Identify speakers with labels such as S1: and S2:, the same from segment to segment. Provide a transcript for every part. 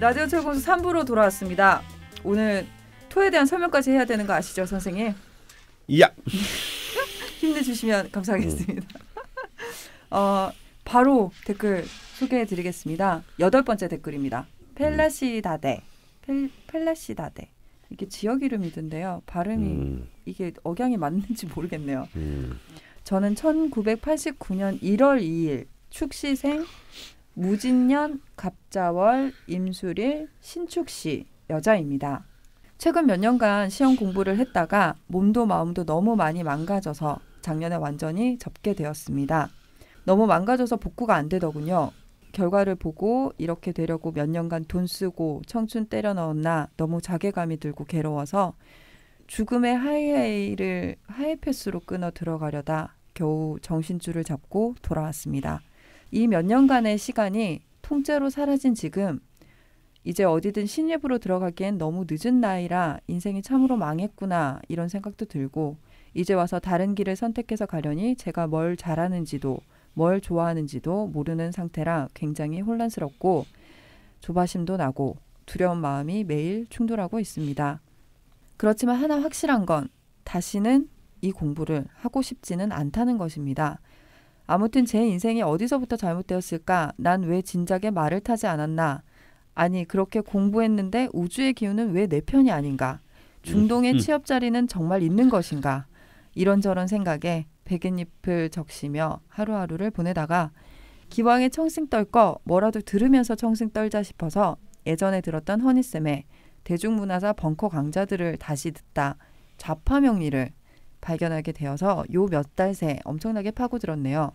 S1: 라디오 최고수 3부로 돌아왔습니다. 오늘 토에 대한 설명까지 해야 되는 거 아시죠, 선생님?
S2: 야.
S1: 힘내주시면 감사하겠습니다. 음. 어, 바로 댓글 소개해드리겠습니다. 여덟 번째 댓글입니다. 펠라시다데. 음. 펠, 펠라시다데. 이게 지역 이름이던데요. 발음이 음. 이게 억양이 맞는지 모르겠네요. 음. 저는 1989년 1월 2일 축시생 무진년, 갑자월, 임수릴, 신축시 여자입니다. 최근 몇 년간 시험 공부를 했다가 몸도 마음도 너무 많이 망가져서 작년에 완전히 접게 되었습니다. 너무 망가져서 복구가 안 되더군요. 결과를 보고 이렇게 되려고 몇 년간 돈 쓰고 청춘 때려 넣었나 너무 자괴감이 들고 괴로워서 죽음의 하이웨이를 하이패스로 끊어 들어가려다 겨우 정신줄을 잡고 돌아왔습니다. 이몇 년간의 시간이 통째로 사라진 지금 이제 어디든 신입으로 들어가기엔 너무 늦은 나이라 인생이 참으로 망했구나 이런 생각도 들고 이제 와서 다른 길을 선택해서 가려니 제가 뭘 잘하는지도 뭘 좋아하는지도 모르는 상태라 굉장히 혼란스럽고 조바심도 나고 두려운 마음이 매일 충돌하고 있습니다. 그렇지만 하나 확실한 건 다시는 이 공부를 하고 싶지는 않다는 것입니다. 아무튼 제 인생이 어디서부터 잘못되었을까? 난 왜 진작에 말을 타지 않았나? 아니, 그렇게 공부했는데 우주의 기운은 왜 내 편이 아닌가? 중동의 음, 음. 취업 자리는 정말 있는 것인가? 이런저런 생각에 백엔잎을 적시며 하루하루를 보내다가 기왕에 청승 떨거 뭐라도 들으면서 청승 떨자 싶어서 예전에 들었던 허니쌤의 대중문화사 벙커 강좌들을 다시 듣다 좌파 명리를 발견하게 되어서 요 몇 달 새 엄청나게 파고들었네요.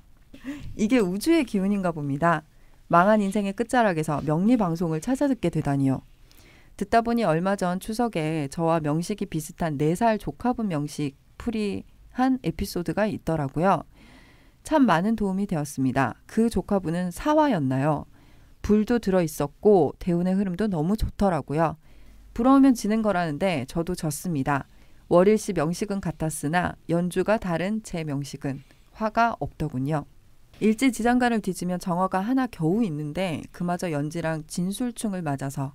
S1: 이게 우주의 기운인가 봅니다. 망한 인생의 끝자락에서 명리 방송을 찾아 듣게 되다니요. 듣다 보니 얼마 전 추석에 저와 명식이 비슷한 네 살 조카분 명식 풀이 한 에피소드가 있더라고요. 참 많은 도움이 되었습니다. 그 조카분은 사화였나요? 불도 들어 있었고 대운의 흐름도 너무 좋더라고요. 부러우면 지는 거라는데 저도 졌습니다. 월일시 명식은 같았으나 연주가 다른 제 명식은 화가 없더군요. 일제지장간을 뒤지면 정어가 하나 겨우 있는데 그마저 연지랑 진술충을 맞아서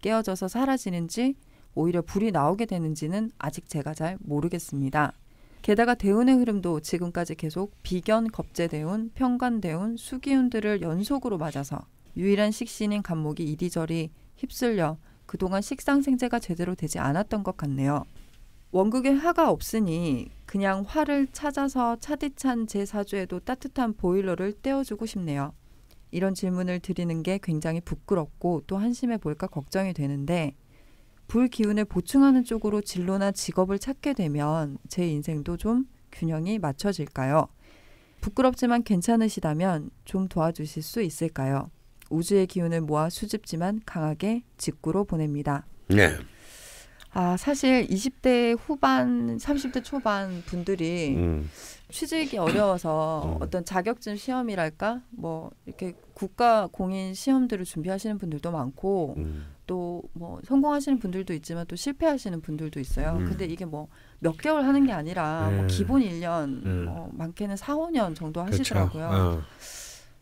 S1: 깨어져서 사라지는지 오히려 불이 나오게 되는지는 아직 제가 잘 모르겠습니다. 게다가 대운의 흐름도 지금까지 계속 비견, 겁제대운 평관대운, 수기운들을 연속으로 맞아서 유일한 식신인 간목이 이리저리 휩쓸려 그동안 식상생제가 제대로 되지 않았던 것 같네요. 원국에 화가 없으니 그냥 화를 찾아서 차디찬 제 사주에도 따뜻한 보일러를 떼어주고 싶네요. 이런 질문을 드리는 게 굉장히 부끄럽고 또 한심해 보일까 걱정이 되는데 불 기운을 보충하는 쪽으로 진로나 직업을 찾게 되면 제 인생도 좀 균형이 맞춰질까요? 부끄럽지만 괜찮으시다면 좀 도와주실 수 있을까요? 우주의 기운을 모아 수줍지만 강하게 직구로 보냅니다. 네. 아, 사실 20대 후반, 30대 초반 분들이 음. 취직이 어려워서 음. 어. 떤 자격증 시험이랄까? 뭐 이렇게 국가 공인 시험들을 준비하시는 분들도 많고 음. 또뭐 성공하시는 분들도 있지만 또 실패하시는 분들도 있어요. 음. 근데 이게 뭐 몇 개월 하는 게 아니라 뭐 네. 네. 뭐 기본 1년, 음. 어, 많게는 4, 5년 정도 그렇죠. 하시더라고요. 어.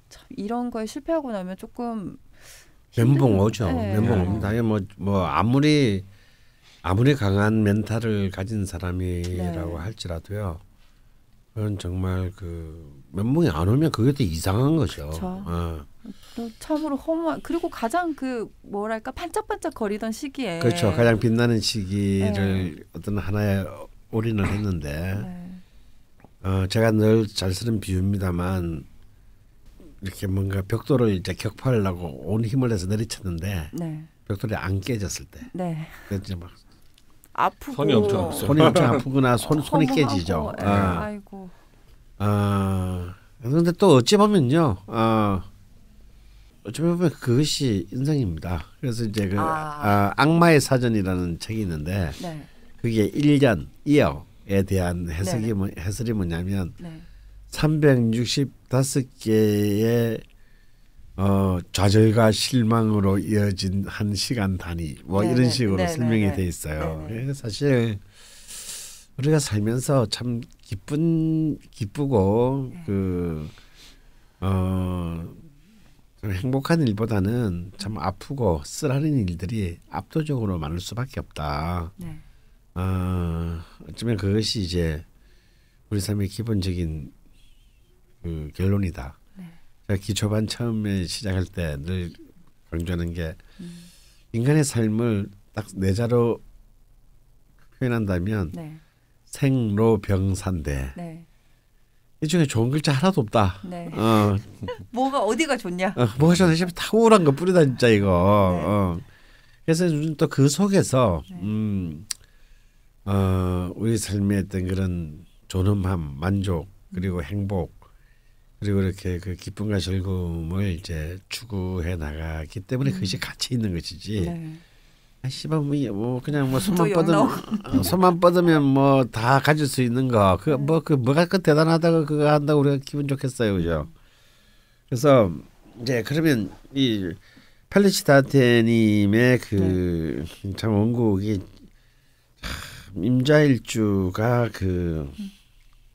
S1: 참 이런 거에 실패하고 나면 조금
S2: 멘붕 오죠. 네. 멘붕 옵니다. 뭐, 뭐 아무리 아무리 강한 멘탈을 가진 사람이라고 네. 할지라도요. 그건 정말 그 면봉이 안 오면 그게 더 이상한 거죠. 그쵸. 어.
S1: 또 참으로 허무한 그리고 가장 그 뭐랄까 반짝반짝 거리던 시기에 그렇죠. 가장
S2: 빛나는 시기를 네. 어떤 하나에 올인을 했는데 네. 어, 제가 늘 잘 쓰는 비유입니다만 이렇게 뭔가 벽돌을 이제 격파하려고 온 힘을 내서 내리쳤는데 네. 벽돌이 안 깨졌을 때 네. 이제 막
S1: 아프고 손이 엄청 아프죠. 손이 엄청 아프거나 손
S2: 손이 깨지죠. 예, 아. 이고아 그런데 또 어찌 보면요. 아 어찌 보면 그것이 인생입니다. 그래서 이제 그 아. 아, 악마의 사전이라는 책이 있는데 네. 그게 1년 이어에 대한 해석이 네. 뭐, 해설이 뭐냐면 네. 365개의 어, 좌절과 실망으로 이어진 한 시간 단위 뭐 네네. 이런 네. 식으로 네네. 네, 설명이 네. 돼 있어요. 네네. 예, 사실 우리가 살면서 참 기쁜 기쁘고 그 어, 행복한 일보다는 참 아프고 쓰라린 일들이 압도적으로 많을 수밖에 없다. 네. 어, 어쩌면 그것이 이제 우리 삶의 기본적인 그 결론이다. 기초반 처음에 시작할 때 늘 강조하는 게 인간의 삶을 딱내자로 네 표현한다면 네. 생로병산대. 네. 이 중에 좋은 글자 하나도 없다. 네. 어.
S1: 뭐가 어디가 좋냐? 어,
S2: 뭐가 좋냐? 시험 탁월한 거 뿌리다 진짜 이거. 네. 어. 그래서 또 그 속에서 네. 음, 어, 우리 삶의 어떤 그런 존엄함, 만족 그리고 행복 그리고 이렇게 그 기쁨과 즐거움을 이제 추구해 나가기 때문에 음. 그것이 같이 있는 것이지. 네. 아, 씨발 뭐, 뭐 그냥 뭐 손만 뭐 뻗으면 어, 손만 뻗으면 뭐 다 가질 수 있는 거. 그 네. 뭐그 그 뭐가 그 대단하다고 그거 한다고 우리가 기분 좋겠어요, 그죠? 음. 그래서 이제 그러면 이 팔레치다테님의 그참 네. 원곡이 임자일주가 그. 음.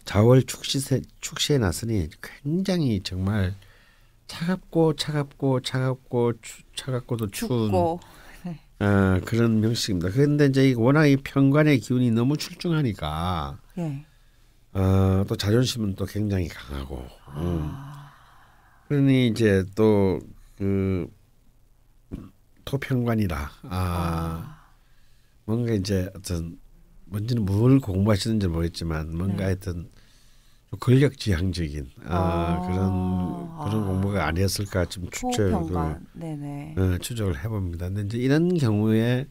S2: 4월 축시세, 축시에 났으니 굉장히 정말 차갑고 차갑고 차갑고 추, 차갑고도 추운 춥 네. 어, 그런 명식입니다. 그런데 이제 워낙 이 평관의 기운이 너무 출중하니까 네. 어, 또 자존심은 또 굉장히 강하고 음. 아. 그러니 이제 또그 토평관이라 아, 아, 뭔가 이제 어떤 뭔지는 뭘 공부하시는지 모르겠지만 뭔가 네. 하여튼 권력지향적인 아, 아, 그런 그런 아. 공부가 아니었을까 좀 추측을
S3: 어,
S2: 추적을 해봅니다. 근데 이제 이런 경우에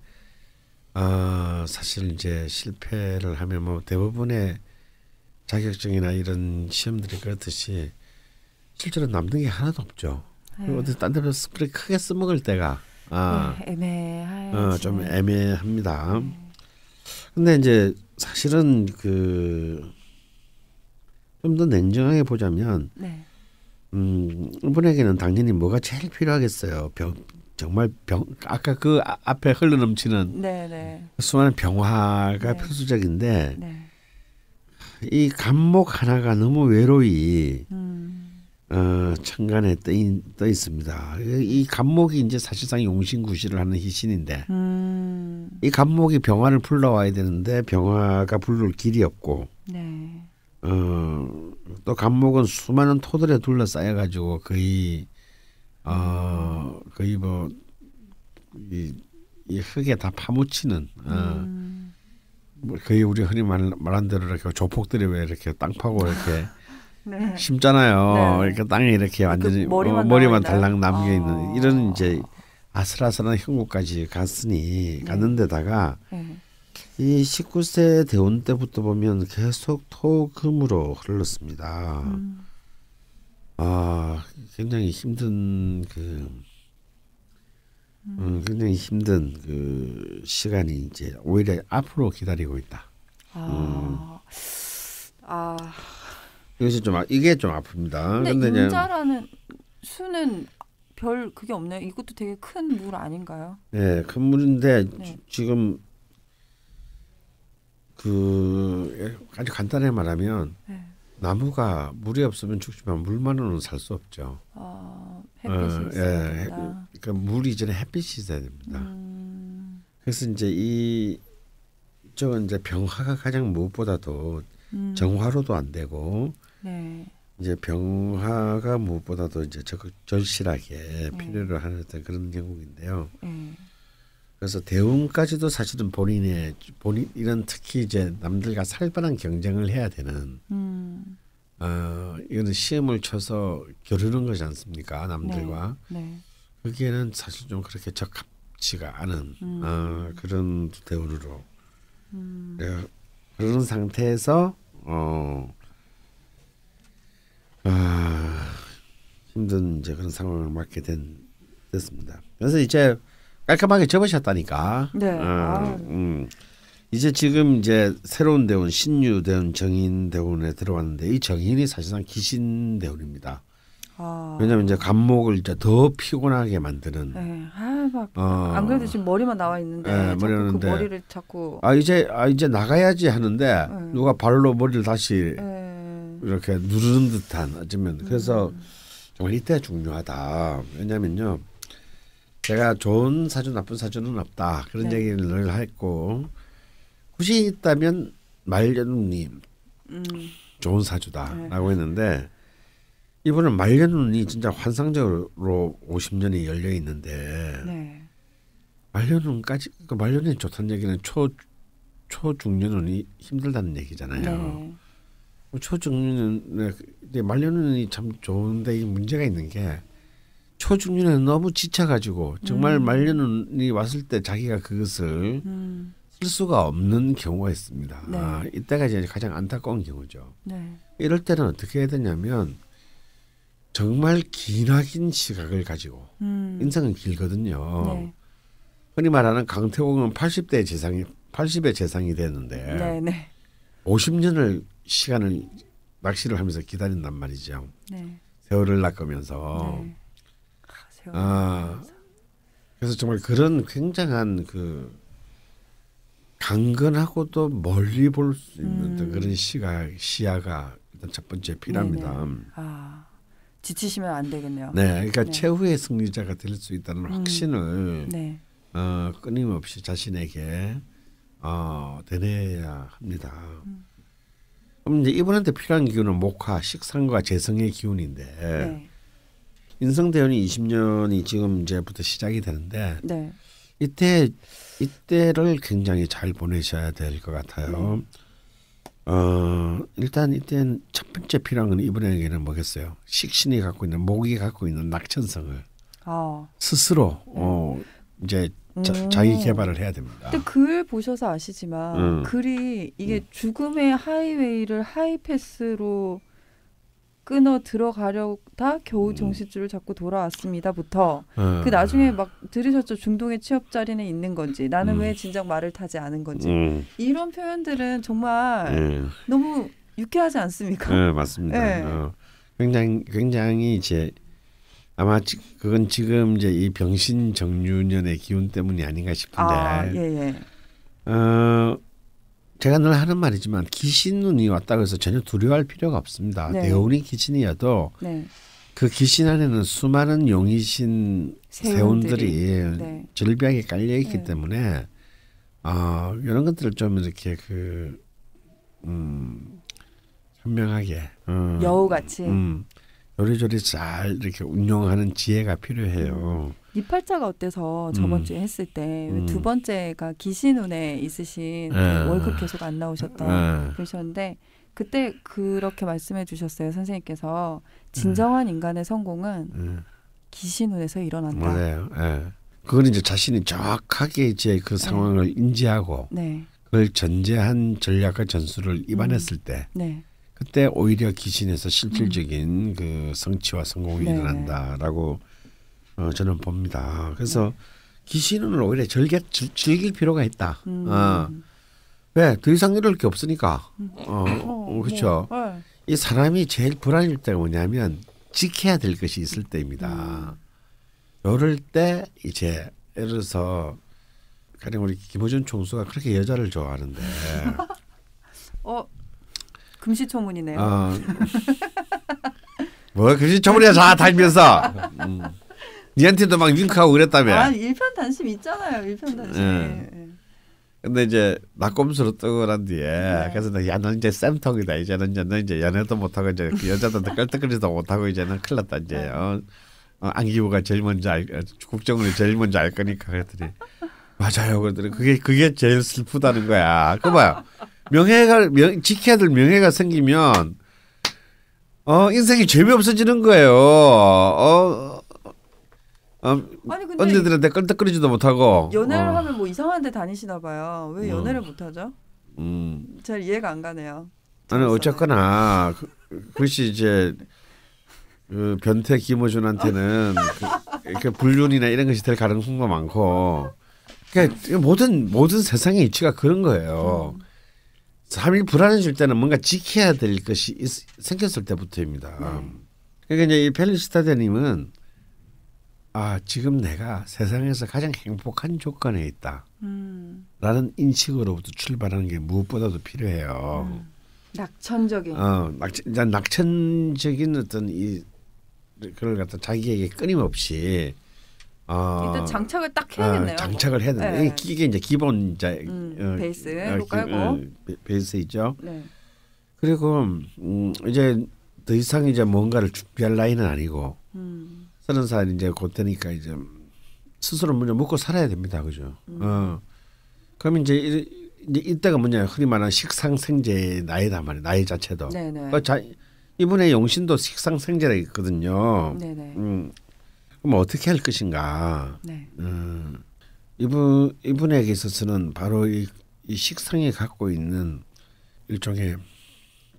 S2: 어, 사실 이제 실패를 하면 뭐 대부분의 자격증이나 이런 시험들이 그렇듯이 실제로 남는 게 하나도 없죠. 네. 어디 딴 데서 스프레이 크게 써먹을 때가 아,
S3: 네, 애매할
S1: 어, 좀
S2: 애매합니다. 네. 근데 이제 사실은 그 좀더 냉정하게 보자면 네. 음, 이분에게는 당연히 뭐가 제일 필요하겠어요. 병, 정말 병 아까 그 아, 앞에 흘러넘치는
S3: 네네. 네.
S2: 수많은 병화가 네. 필수적인데 네. 이 감목 하나가 너무 외로이 음. 어, 천간에 떠, 있, 떠 있습니다. 이 감목이 이제 사실상 용신구실을 하는 희신인데 음. 이 감목이 병화를 불러와야 되는데 병화가 불러올 길이 없고 네. 어, 또 감목은 수많은 토들에 둘러싸여 가지고 거의 어, 거의 뭐 이, 이 흙에 다 파묻히는 어, 음. 뭐 거의 우리 흔히 말, 말한 대로 이렇게 조폭들이 왜 이렇게 땅 파고 이렇게 네. 심잖아요. 네. 이렇게 땅에 이렇게 그 완전히 그 머리만, 어, 머리만 달랑 남겨 있는 아. 이런 이제 아슬아슬한 형국까지 갔으니 네. 갔는데다가 네. 이 19세 대운 때부터 보면 계속 토금으로 흘렀습니다. 음. 아 굉장히 힘든 그 음. 음, 굉장히 힘든 그 시간이 이제 오히려 앞으로 기다리고 있다. 아, 음. 아. 이것이 좀 아, 이게 좀 아픕니다. 근데,
S1: 근자라는 수는 별 그게 없네요. 이것도 되게 큰 물 아닌가요?
S2: 네, 큰 물인데 네. 지금 그 예, 아주 간단히 말하면 네. 나무가 물이 없으면 죽지만 물만으로는 살 수 없죠. 어, 햇빛이 어, 예, 햇, 그러니까 물이 전에 햇빛이 있어야 됩니다. 음. 그래서 이제 이쪽은 이제 병화가 가장 무엇보다도
S3: 음. 정화로도
S2: 안 되고 네. 이제 병화가 무엇보다도 이제 적극 절실하게 네. 필요를 하는 그런 경우인데요. 네. 그래서 대응까지도 사실은 본인의 본인 이런 특히 이제 남들과 살벌한 경쟁을 해야 되는
S3: 음.
S2: 어 이거는 시험을 쳐서 겨루는 거지 않습니까 남들과 네. 네. 거기에는 사실 좀 그렇게 적합치가 않은 어, 음. 어, 그런 대우로 음. 예, 그런 상태에서 어 아, 힘든 이제 그런 상황을 맞게 된 됐습니다. 그래서 이제 깔끔하게 접으셨다니까. 네. 어, 아. 음. 이제 지금 이제 새로운 대운 신유 대운 정인 대운에 들어왔는데 이 정인이 사실상 귀신 대운입니다. 아. 왜냐면 이제 감목을 이제 더 피곤하게 만드는.
S1: 네. 아막안 어. 그래도 지금 머리만 나와 있는데 네, 그 머리그 머리를 자꾸.
S2: 아 이제 아 이제 나가야지 하는데 네. 누가 발로 머리를 다시 네. 이렇게 누르는 듯한 어쩌면 그래서 음. 정말 이때 중요하다. 왜냐면요. 제가 좋은 사주 나쁜 사주는 없다 그런 네. 얘기를 늘 했고 굳이 있다면 말년님 음. 좋은 사주다라고 네. 했는데 이번에 말년운이 진짜 환상적으로 50년이 열려 있는데 네. 말년운까지 그 그러니까 말년이 좋다는 얘기는 초 초중년운이 힘들다는 얘기잖아요. 네. 뭐 초중년은 말년운이 참 좋은데 문제가 있는 게 초중년에 너무 지쳐가지고 정말 음. 말년이 왔을 때 자기가 그것을 음. 쓸 수가 없는 경우가 있습니다. 네. 아, 이때가 이제 가장 안타까운 경우죠. 네. 이럴 때는 어떻게 해야 되냐면 정말 기나긴 시각을 가지고
S3: 음. 인생은
S2: 길거든요. 네. 흔히 말하는 강태공은 80대 재상이 80의 재상이 되는데 었 네, 50년을 시간을 낚시를 하면서 기다린단 말이죠. 네. 세월을 낚으면서. 네. 아, 그래서 정말 그런 굉장한 그 강건하고도 멀리 볼 수 있는 음. 그런 시각 시야가 일단 첫 번째 필요합니다. 네네. 음.
S1: 아 지치시면 안 되겠네요. 네, 그러니까 네. 최후의
S2: 승리자가 될 수 있다는 음. 확신을 네. 어, 끊임없이 자신에게 어, 되뇌야 합니다. 음. 그럼 이제 이분한테 필요한 기운은 목화, 식상과 재성의 기운인데. 네. 인성 대원이 20년이 지금 이제부터 시작이 되는데 네. 이때 이때를 굉장히 잘 보내셔야 될 것 같아요. 음. 어 일단 이때첫 번째 필요한 건 이분에게는 뭐겠어요? 식신이 갖고 있는 목이 갖고 있는 낙천성을 아. 스스로 음. 어 이제 자, 음. 자기 개발을 해야 됩니다. 근데
S1: 글 보셔서 아시지만 음. 글이 이게 음. 죽음의 하이웨이를 하이패스로 끊어 들어가려다 겨우 음. 정신줄을 잡고 돌아왔습니다부터 음. 그 나중에 막 들으셨죠 중동의 취업 자리는 있는 건지 나는 음. 왜 진작 말을 타지 않은 건지 음. 이런 표현들은 정말 네. 너무 유쾌하지 않습니까? 네 맞습니다. 네. 어,
S2: 굉장히 굉장히 이제 아마 지, 그건 지금 이제 이 병신 정유년의 기운 때문이 아닌가 싶은데 아, 예, 예. 어, 제가 늘 하는 말이지만 귀신 눈이 왔다고 해서 전혀 두려워할 필요가 없습니다. 네. 대운이 귀신이어도 네. 그 귀신 안에는 수많은 용이신 세운들이, 세운들이 네. 절벽에 깔려 있기 네. 때문에 아 어, 이런 것들을 좀 이렇게 그 음, 현명하게 음, 여우같이 음, 요리조리 잘 이렇게 운용하는 지혜가 필요해요. 음.
S3: 니팔자가
S1: 어때서 저번 음. 주에 했을 때두 음. 번째가 기신운에 있으신 그 네. 월급 계속 안 나오셨던 네. 그러셨는데 그때 그렇게 말씀해 주셨어요 선생님께서 네. 진정한 인간의 성공은 기신운에서 네. 일어난다. 맞아요.
S2: 네. 그건 이제 자신이 정확하게 이제 그 네. 상황을 인지하고 그걸 전제한 전략과 전술을 음. 입안했을 때. 그때 오히려 기신에서 실질적인 음. 그 성취와 성공이 네. 일어난다라고 어, 저는 봅니다. 그래서 네. 기신은 오히려 즐겨, 즐길 필요가 있다. 음. 어. 왜? 더 이상 이럴 게 없으니까. 음. 어, 어 그렇죠. 뭐, 네. 이 사람이 제일 불안일 때가 뭐냐면 지켜야 될 것이 있을 때입니다. 음. 요럴 때 이제 예를 들어서 가령 우리 김호준 총수가 그렇게 여자를 좋아하는데
S1: 어 금시초문이네요. 어,
S2: 뭐 금시초문이야 자 달면서 음. 니한테도 막 윙크하고 그랬다며. 아
S1: 일편단심 있잖아요. 일편단심. 네. 예. 네.
S2: 예. 근데 이제 낙검수로 뜨고 난 뒤에 네. 그래서 야는 이제 쌤통이다 이제는 이제 너 이제 연애도 못하고 이제 그 여자들한테 끌떡거리도 못하고 이제는 큰일 났다 이제 네. 어, 어, 안기부가 제일 먼저 알, 어, 국정을 제일 먼저 알 거니까 그랬더니 맞아요 그랬더니 그게 그게 제일 슬프다는 거야 그 봐요 명예가 명, 지켜야 될 명예가 생기면 어 인생이 재미없어지는 거예요 어 어, 아니 근데 언니들한테 끌떡거리지도 못하고 연애를 어.
S1: 하면 뭐 이상한 데 다니시나 봐요. 왜 음. 연애를 못 하죠? 음. 잘 이해가 안 가네요.
S2: 아니 어쨌거나 그, 그것이 제그 변태 김호준한테는 그, 그 불륜이나 이런 것이 될 가능성도 많고 그러니까 모든 모든 세상의 이치가 그런 거예요. 삶이 음. 불안해질 때는 뭔가 지켜야 될 것이 있, 생겼을 때부터입니다. 네. 그러니까 이제 이 펠리스타데님은 아 지금 내가 세상에서 가장 행복한 조건에 있다.
S3: 음.
S2: 라는 인식으로부터 출발하는 게 무엇보다도 필요해요. 음.
S1: 낙천적인.
S2: 어, 낙천, 낙천적인 어떤 이 그걸 갖다 자기에게 끊임없이 어, 일단 장착을
S1: 딱 해야겠네요. 어, 장착을 해야 된다. 네.
S2: 이게 이제 기본 자 음, 어, 베이스로 어, 깔고 어, 베이스이죠. 네. 그리고 음, 이제 더 이상 이제 뭔가를 준비할 라인은 아니고 서른 살 이제 곧 되니까 이제 스스로 먼저 먹고 살아야 됩니다. 그죠? 음. 어. 그럼 이제 이, 제 이때가 뭐냐 흔히 말하는 식상생제의 나이다 말이에요. 나이 자체도. 네네. 네. 그 자, 이분의 용신도 식상생제라 있거든요. 네네. 네. 음. 그럼 어떻게 할 것인가? 네. 음. 어. 이분 이분에게 있어서는 바로 이, 이 식상이 갖고 있는 일종의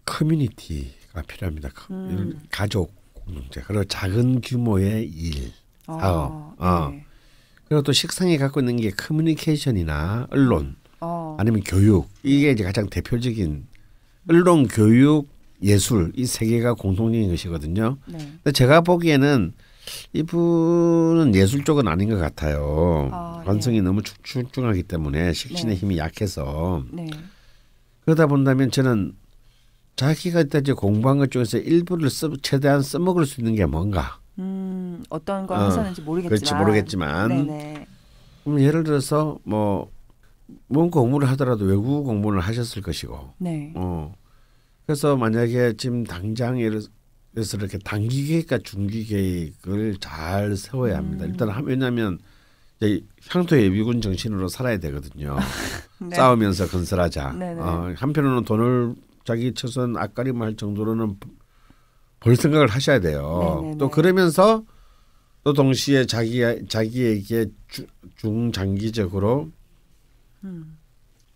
S2: 커뮤니티가 필요합니다. 그 음. 가족 문 그리고 작은 규모의 일 어, 사업 어. 네. 그리고 또 식상이 갖고 있는 게 커뮤니케이션이나 언론 어. 아니면 교육 이게 이제 가장 대표적인 언론 교육 예술 이 세 개가 공통적인 것이거든요. 네. 근데 제가 보기에는 이분은 예술 쪽은 아닌 것 같아요. 아, 예. 관성이 네. 너무 축축하기 때문에 식신의 네. 힘이 약해서 네. 그러다 본다면 저는 자기가 이제 공부한 것 중에서 일부를 써, 최대한 써먹을 수 있는 게 뭔가.
S1: 음, 어떤 걸 어, 하셨는지 모르겠지만. 그렇지 모르겠지만. 네네.
S2: 그럼 예를 들어서 뭐, 뭔 공부를 하더라도 외국어 공부를 하셨을 것이고. 네. 어. 그래서 만약에 지금 당장 예를 그래서 이렇게 단기 계획과 중기 계획을 잘 세워야 합니다. 음. 일단 하왜냐면 이제 향토 예비군 정신으로 살아야 되거든요. 네. 싸우면서 건설하자. 네, 네. 어, 한편으로는 돈을 자기 최선한 앞가림할 정도로는 볼 생각을 하셔야 돼요. 네네네. 또 그러면서 또 동시에 자기 자기에게 주, 중장기적으로 음.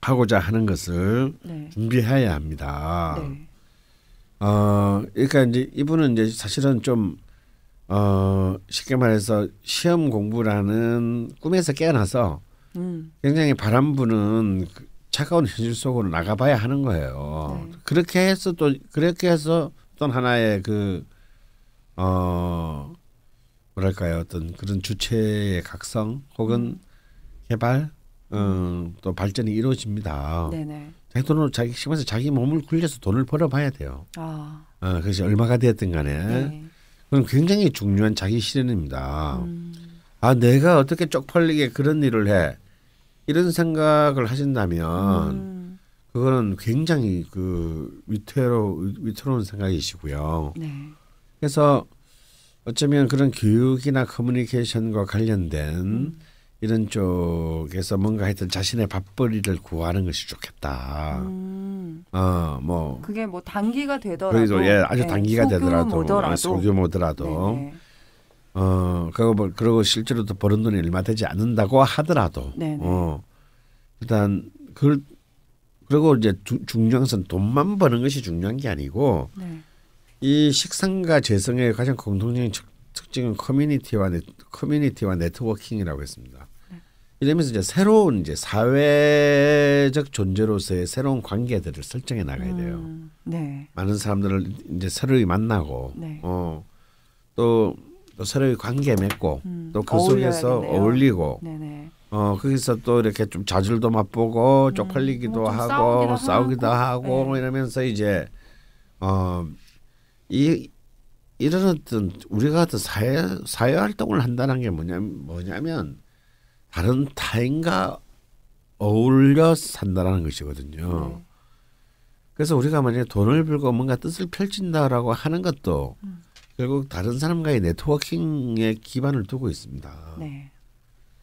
S2: 하고자 하는 것을 네. 준비해야 합니다. 네. 어, 그러니까 이제 이분은 이제 사실은 좀 어, 쉽게 말해서 시험 공부라는 꿈에서 깨어나서 음. 굉장히 바람 부는 그 차가운 현실 속으로 나가봐야 하는 거예요. 네. 그렇게 해서 또 그렇게 해서 어떤 하나의 그 어, 뭐랄까요 어떤 그런 주체의 각성 혹은 개발 음, 또 발전이 이루어집니다. 네네. 돈으로 자기 심면서 자기 몸을 굴려서 돈을 벌어봐야 돼요. 아. 어, 그것이 얼마가 되었든 간에 네. 그건 굉장히 중요한 자기 실현입니다. 음. 아 내가 어떻게 쪽팔리게 그런 일을 해? 이런 생각을 하신다면 음. 그거는 굉장히 그 위태로 위태로운 생각이시고요. 네. 그래서 어쩌면 그런 교육이나 커뮤니케이션과 관련된 음. 이런 쪽에서 뭔가 하여튼 자신의 밥벌이를 구하는 것이 좋겠다. 음. 어, 뭐
S1: 그게 뭐 단기가 되더라도 그래도 예, 아주 네, 단기가 되더라도 예, 소규모더라도, 소규모더라도. 네,
S3: 네.
S2: 어 그러고 뭐, 그러고 실제로 도 버는 돈이 얼마 되지 않는다고 하더라도 네네. 네. 어 일단 그걸 그리고 이제 주, 중요한 것은 돈만 버는 것이 중요한 게 아니고 네. 이 식상가 재성의 가장 공통적인 특징은 커뮤니티와 네, 커뮤니티와 네트워킹이라고 했습니다. 네. 이러면서 이제 새로운 이제 사회적 존재로서의 새로운 관계들을 설정해 나가야
S3: 돼요. 음, 네.
S2: 많은 사람들을 이제 서로 만나고 네. 어, 또또 서로의 관계 맺고 음. 또그 속에서 어울리고 네네. 어 거기서 또 이렇게 좀 좌절도 맛보고 음, 쪽팔리기도 음. 하고 싸우기도 하고, 하고 네. 뭐 이러면서 이제 어 이 이런 어떤 우리가 어떤 사회 사회 활동을 한다는 게 뭐냐면 뭐냐면 다른 타인과 어울려 산다라는 것이거든요. 네. 그래서 우리가 만약에 돈을 벌고 뭔가 뜻을 펼친다라고 하는 것도 음. 결국 다른 사람과의 네트워킹에 기반을 두고 있습니다. 네.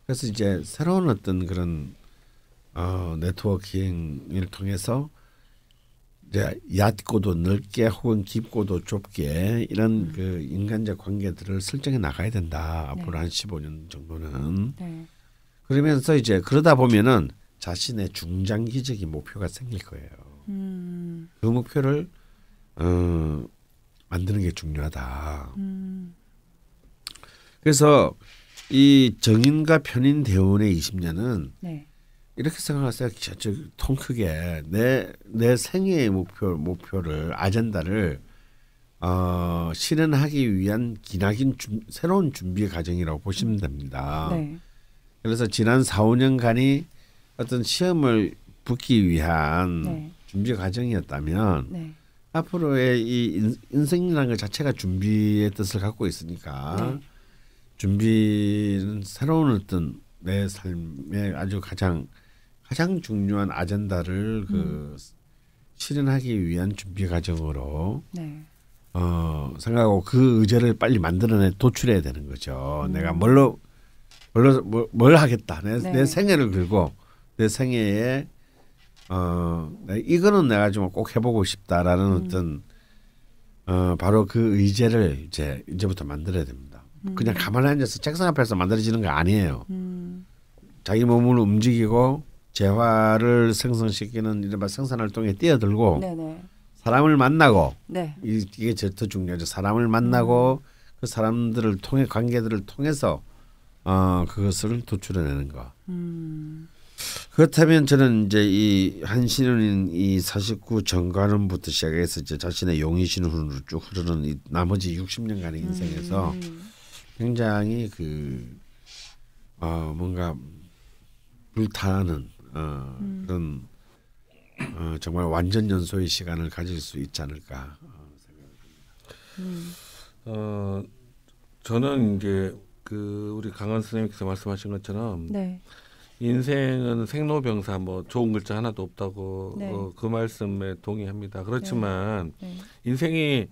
S2: 그래서 이제 새로운 어떤 그런 어, 네트워킹을 통해서 이제 얕고도 넓게 혹은 깊고도 좁게 이런 음. 그 인간적 관계들을 설정해 나가야 된다. 앞으로 네. 한 15년 정도는. 네. 그러면서 이제 그러다 보면은 자신의 중장기적인 목표가 생길 거예요.
S3: 음.
S2: 그 목표를 어, 만드는 게 중요하다. 음. 그래서 이 정인과 편인 대운의 20년은 네. 이렇게 생각하세요. 통 크게 내 내 생애의 목표 목표를 아젠다를 어, 실현하기 위한 기나긴 주, 새로운 준비 과정이라고 보시면 음. 됩니다. 네. 그래서 지난 4, 5년간이 어떤 시험을 붙기 위한 네. 준비 과정이었다면 네. 앞으로의 이 인생이라는 것 자체가 준비의 뜻을 갖고 있으니까 네. 준비는 새로운 어떤 내 삶의 아주 가장 가장 중요한 아젠다를 그 음. 그 실현하기 위한 준비 과정으로 네. 어, 생각하고 그 의제를 빨리 만들어내 도출해야 되는 거죠. 음. 내가 뭘로 뭘로 뭘, 뭘 하겠다. 내, 네. 내 생애를 그리고내 생애에 어 네, 이거는 내가 좀 꼭 해보고 싶다라는 음. 어떤 어 바로 그 의제를 이제 이제부터 만들어야 됩니다. 음. 그냥 가만히 앉아서 책상 앞에서 만들어지는 거 아니에요. 음. 자기 몸을 움직이고 재화를 생성시키는 이른바 생산 활동에 뛰어들고 네네. 네. 사람을 만나고 네. 이게 제일 더 중요하죠. 사람을 만나고 음. 그 사람들을 통해 관계들을 통해서 어, 그것을 도출해내는 거. 음. 그렇다면 저는 이제 이한 신혼인 이 사십구 정관음부터 시작해서 이제 자신의 용의 신혼으로 쭉 흐르는 이 나머지 육십 년간의 음. 인생에서 음. 굉장히 그 어, 뭔가 불타는 어, 음. 그런 어, 정말 완전 연소의 시간을 가질 수 있지 않을까 어,
S3: 생각합니다. 음.
S4: 어, 저는 이제 그 우리 강한 선생님께서 말씀하신 것처럼. 네. 인생은 생로병사 뭐 좋은 글자 하나도 없다고 네. 어, 그 말씀에 동의합니다. 그렇지만 네. 네. 인생이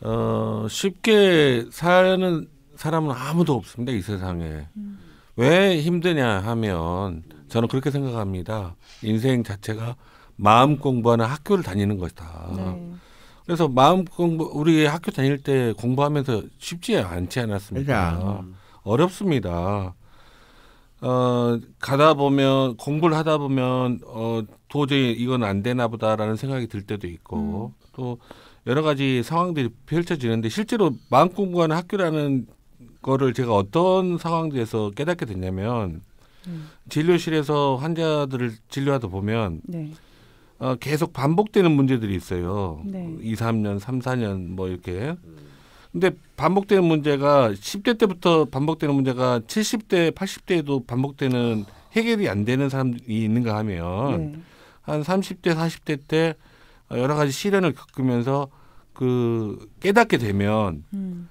S4: 어, 쉽게 사는 사람은 아무도 없습니다 이 세상에. 음. 왜 힘드냐 하면 저는 그렇게 생각합니다. 인생 자체가 마음 공부하는 학교를 다니는 것이다. 네. 그래서 마음 공부 우리 학교 다닐 때 공부하면서 쉽지 않지 않았습니까? 그러니 어렵습니다. 어, 가다 보면 공부를 하다 보면 어, 도저히 이건 안 되나 보다라는 생각이 들 때도 있고 음. 또 여러 가지 상황들이 펼쳐지는데 실제로 마음 공부하는 학교라는 거를 제가 어떤 상황에서 깨닫게 됐냐면 음. 진료실에서 환자들을 진료하다 보면 네. 어, 계속 반복되는 문제들이 있어요. 네. 2, 3년, 3, 4년 뭐 이렇게. 음. 근데 반복되는 문제가 10대 때부터 반복되는 문제가 70대, 80대에도 반복되는 해결이 안 되는 사람이 있는가 하면 네. 한 30대, 40대 때 여러 가지 시련을 겪으면서 그 깨닫게 되면 음.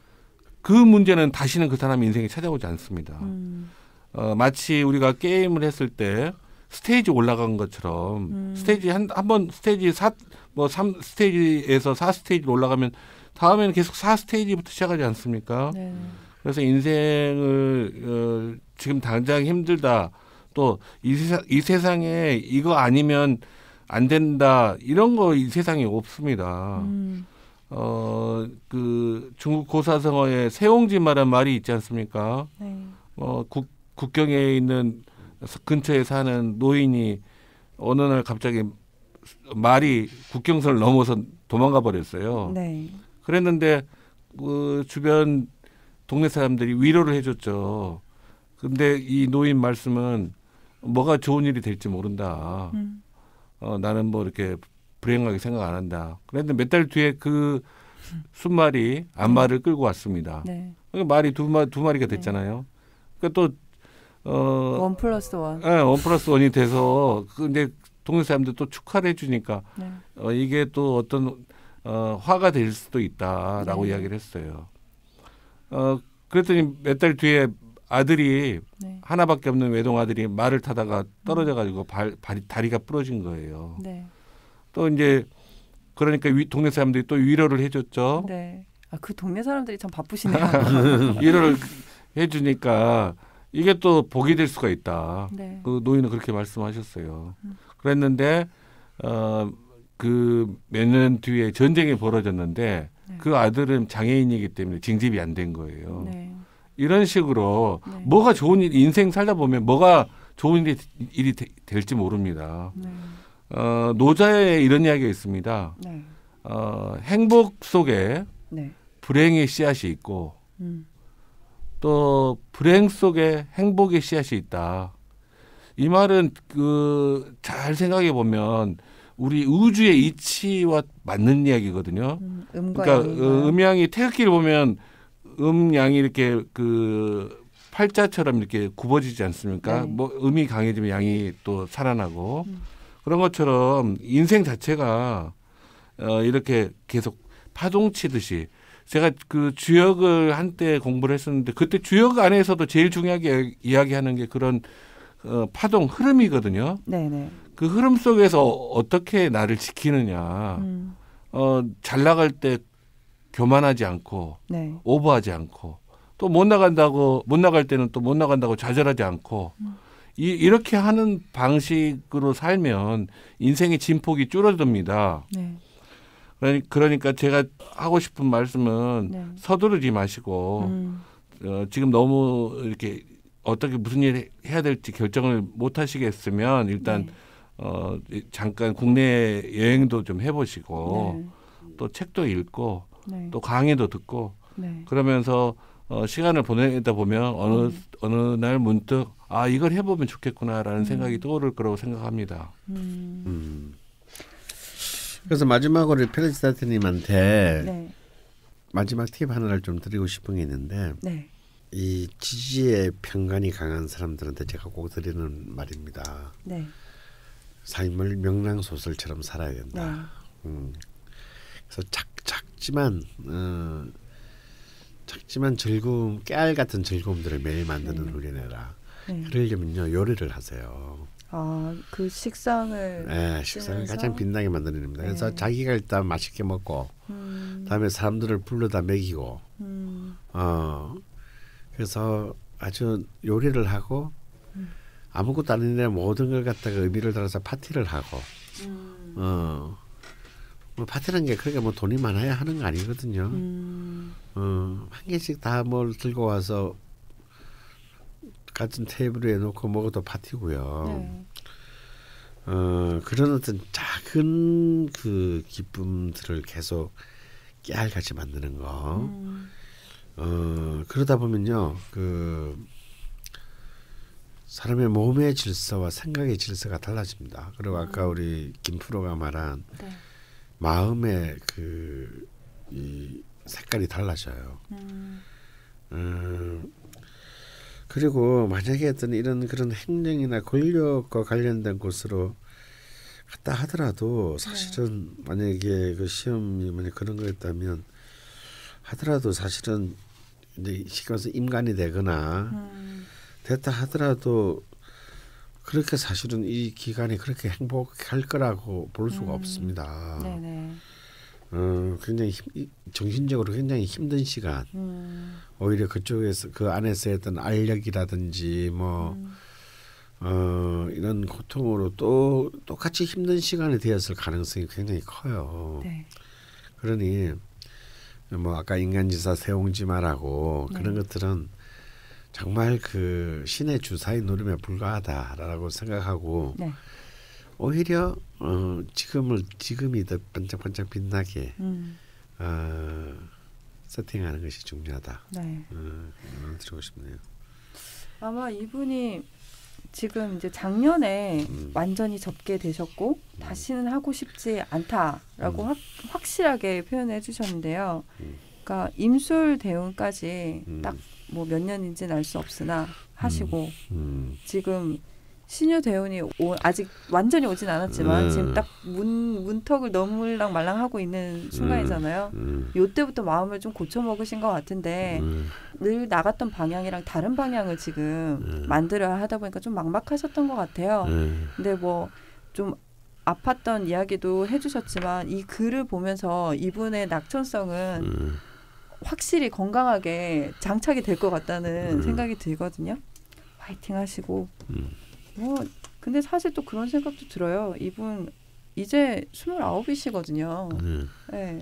S4: 그 문제는 다시는 그 사람 인생에 찾아오지 않습니다. 음. 어, 마치 우리가 게임을 했을 때 스테이지 올라간 것처럼 음. 스테이지 한 한 번 스테이지 사 뭐 삼 스테이지에서 사 스테이지로 올라가면 다음에는 계속 사스테이지부터 시작하지 않습니까? 네. 그래서 인생을 어, 지금 당장 힘들다. 또 이 세상, 이 세상에 이거 아니면 안 된다. 이런 거 이 세상에 없습니다. 음. 어, 그 중국 고사성어에 세옹지마란 말이 있지 않습니까? 네. 어, 국, 국경에 있는 근처에 사는 노인이 어느 날 갑자기 말이 국경선을 넘어서 도망가 버렸어요. 네. 그랬는데 그 주변 동네 사람들이 위로를 해줬죠. 근데 이 노인 말씀은 뭐가 좋은 일이 될지 모른다. 음. 어, 나는 뭐 이렇게 불행하게 생각 안 한다. 그랬는데몇 달 뒤에 그 순말이 안마를 음. 끌고 왔습니다. 네. 그러니까 말이 두, 마, 두 마리가 네. 됐잖아요. 그러니까 또 어, 원 플러스 원. 네, 원 플러스 원이 돼서 그 근데 동네 사람들 또 축하를 해주니까 네. 어, 이게 또 어떤 어, 화가 될 수도 있다라고 네. 이야기를 했어요. 어, 그랬더니 몇 달 뒤에 아들이 네. 하나밖에 없는 외동 아들이 말을 타다가 떨어져 가지고 발, 발 다리가 부러진 거예요. 네. 또 이제 그러니까 위, 동네 사람들이 또 위로를 해줬죠.
S3: 네. 아,
S1: 그 동네 사람들이 참 바쁘시네요. 위로를
S4: 해주니까 이게 또 복이 될 수가 있다. 네. 그 노인은 그렇게 말씀하셨어요. 음. 그랬는데 어, 그몇년 뒤에 전쟁이 벌어졌는데 네. 그 아들은 장애인이기 때문에 징집이 안 된 거예요. 네. 이런 식으로 네. 뭐가 좋은 일 인생 살다 보면 뭐가 좋은 일이, 일이 되, 될지 모릅니다. 네. 어, 노자에 이런 이야기가 있습니다. 네. 어, 행복 속에 네. 불행의 씨앗이 있고 음. 또 불행 속에 행복의 씨앗이 있다. 이 말은 그 잘 생각해 보면 우리 우주의 이치와 맞는 이야기거든요. 음,
S3: 그러니까 양인 어,
S4: 음양이 태극기를 보면 음양이 이렇게 그 팔자처럼 이렇게 굽어지지 않습니까? 네. 뭐 음이 강해지면 양이 또 살아나고 음. 그런 것처럼 인생 자체가 어 이렇게 계속 파동 치듯이 제가 그 주역을 한때 공부를 했었는데 그때 주역 안에서도 제일 중요하게 이야기하는 게 그런 어, 파동 흐름이거든요. 네네. 네. 그 흐름 속에서 어떻게 나를 지키느냐. 음. 어, 잘 나갈 때 교만하지 않고 네. 오버하지 않고 또 못 나간다고 못 나갈 때는 또 못 나간다고 좌절하지 않고 음. 이, 이렇게 하는 방식으로 살면 인생의 진폭이 줄어듭니다. 네. 그러니까 제가 하고 싶은 말씀은 네. 서두르지 마시고 음. 어, 지금 너무 이렇게 어떻게 무슨 일을 해야 될지 결정을 못 하시겠으면 일단 네. 어 잠깐 국내 여행도 좀 해보시고 네. 또 책도 읽고 네. 또 강의도 듣고 네. 그러면서 어, 시간을 보내다 보면 어느 네. 어느 날 문득 아 이걸 해보면 좋겠구나라는 음. 생각이 떠오를 거라고 생각합니다.
S3: 음. 음.
S2: 그래서 마지막으로 페르지다트님한테 네. 마지막 팁 하나를 좀 드리고 싶은 게 있는데. 이 지지의 편관이 강한 사람들한테 제가 꼭 드리는 말입니다. 네. 삶을 명랑 소설처럼 살아야 된다. 네. 음. 그래서 작 작지만 어, 작지만 즐거움 깨알 같은 즐거움들을 매일 만드는 네. 훈련해라. 네. 그러려면요 요리를 하세요.
S1: 아그 식상을 네 식상을 가장
S2: 빛나게 만드는 겁니다. 네. 그래서 자기가 일단 맛있게 먹고 음. 다음에 사람들을 불러다 먹이고 음. 어 그래서 아주 요리를 하고 아무것도 아닌데 모든 걸 갖다가 의미를 달아서 파티를 하고 음. 어. 뭐 파티라는 게 크게 뭐 돈이 많아야 하는 거 아니거든요.
S3: 음.
S2: 어, 한 개씩 다 뭘 들고 와서 같은 테이블에 놓고 먹어도 파티고요. 네. 어, 그런 어떤 작은 그 기쁨들을 계속 깨알같이 만드는 거. 음. 어, 그러다 보면요, 그 사람의 몸의 질서와 생각의 질서가 달라집니다. 그리고 아까 우리 김프로가 말한 네. 마음의 그이 색깔이 달라져요. 음. 음. 그리고 만약에 어떤 이런 그런 행정이나 권력과 관련된 곳으로 갔다 하더라도 사실은 네. 만약에 그 시험이 만약 그런 거였다면 하더라도 사실은 이제 시켜서 임간이 되거나 음. 됐다 하더라도 그렇게 사실은 이 기간이 그렇게 행복할 거라고 볼 수가 음. 없습니다. 네네. 어, 굉장히 힘, 정신적으로 굉장히 힘든 시간.
S3: 음.
S2: 오히려 그쪽에서 그 안에서 했던 알력이라든지 뭐 음. 어, 이런 고통으로 또 똑같이 힘든 시간이 되었을 가능성이 굉장히 커요. 네. 그러니 뭐 아까 인간지사 세옹지마라고 네. 그런 것들은 정말 그 신의 주사의 노름에 불과하다라고 생각하고 네. 오히려 어, 지금을 지금이 더 반짝반짝 빛나게 음. 어, 세팅하는 것이 중요하다. 네. 어, 드리고 싶네요.
S1: 아마 이분이 지금 이제 작년에 음. 완전히 접게 되셨고 음. 다시는 하고 싶지 않다라고 음. 확, 확실하게 표현해 주셨는데요. 음. 그러니까 임술 대응까지딱 뭐 몇 년인지는 알 수 없으나 하시고 지금 신유 대운이 오, 아직 완전히 오진 않았지만 음. 지금 딱문 문턱을 넘을랑 말랑 하고 있는 음. 순간이잖아요. 음. 음. 요때부터 마음을 좀 고쳐 먹으신 것 같은데 음. 늘 나갔던 방향이랑 다른 방향을 지금 음. 만들어 야 하다 보니까 좀 막막하셨던 것 같아요. 음. 근데 뭐 좀 아팠던 이야기도 해주셨지만 이 글을 보면서 이분의 낙천성은 확실히 건강하게 장착이 될 것 같다는 생각이 들거든요. 화이팅 하시고. 뭐 근데 사실 또 그런 생각도 들어요. 이분 이제 스물이시거든요 음. 네. 네.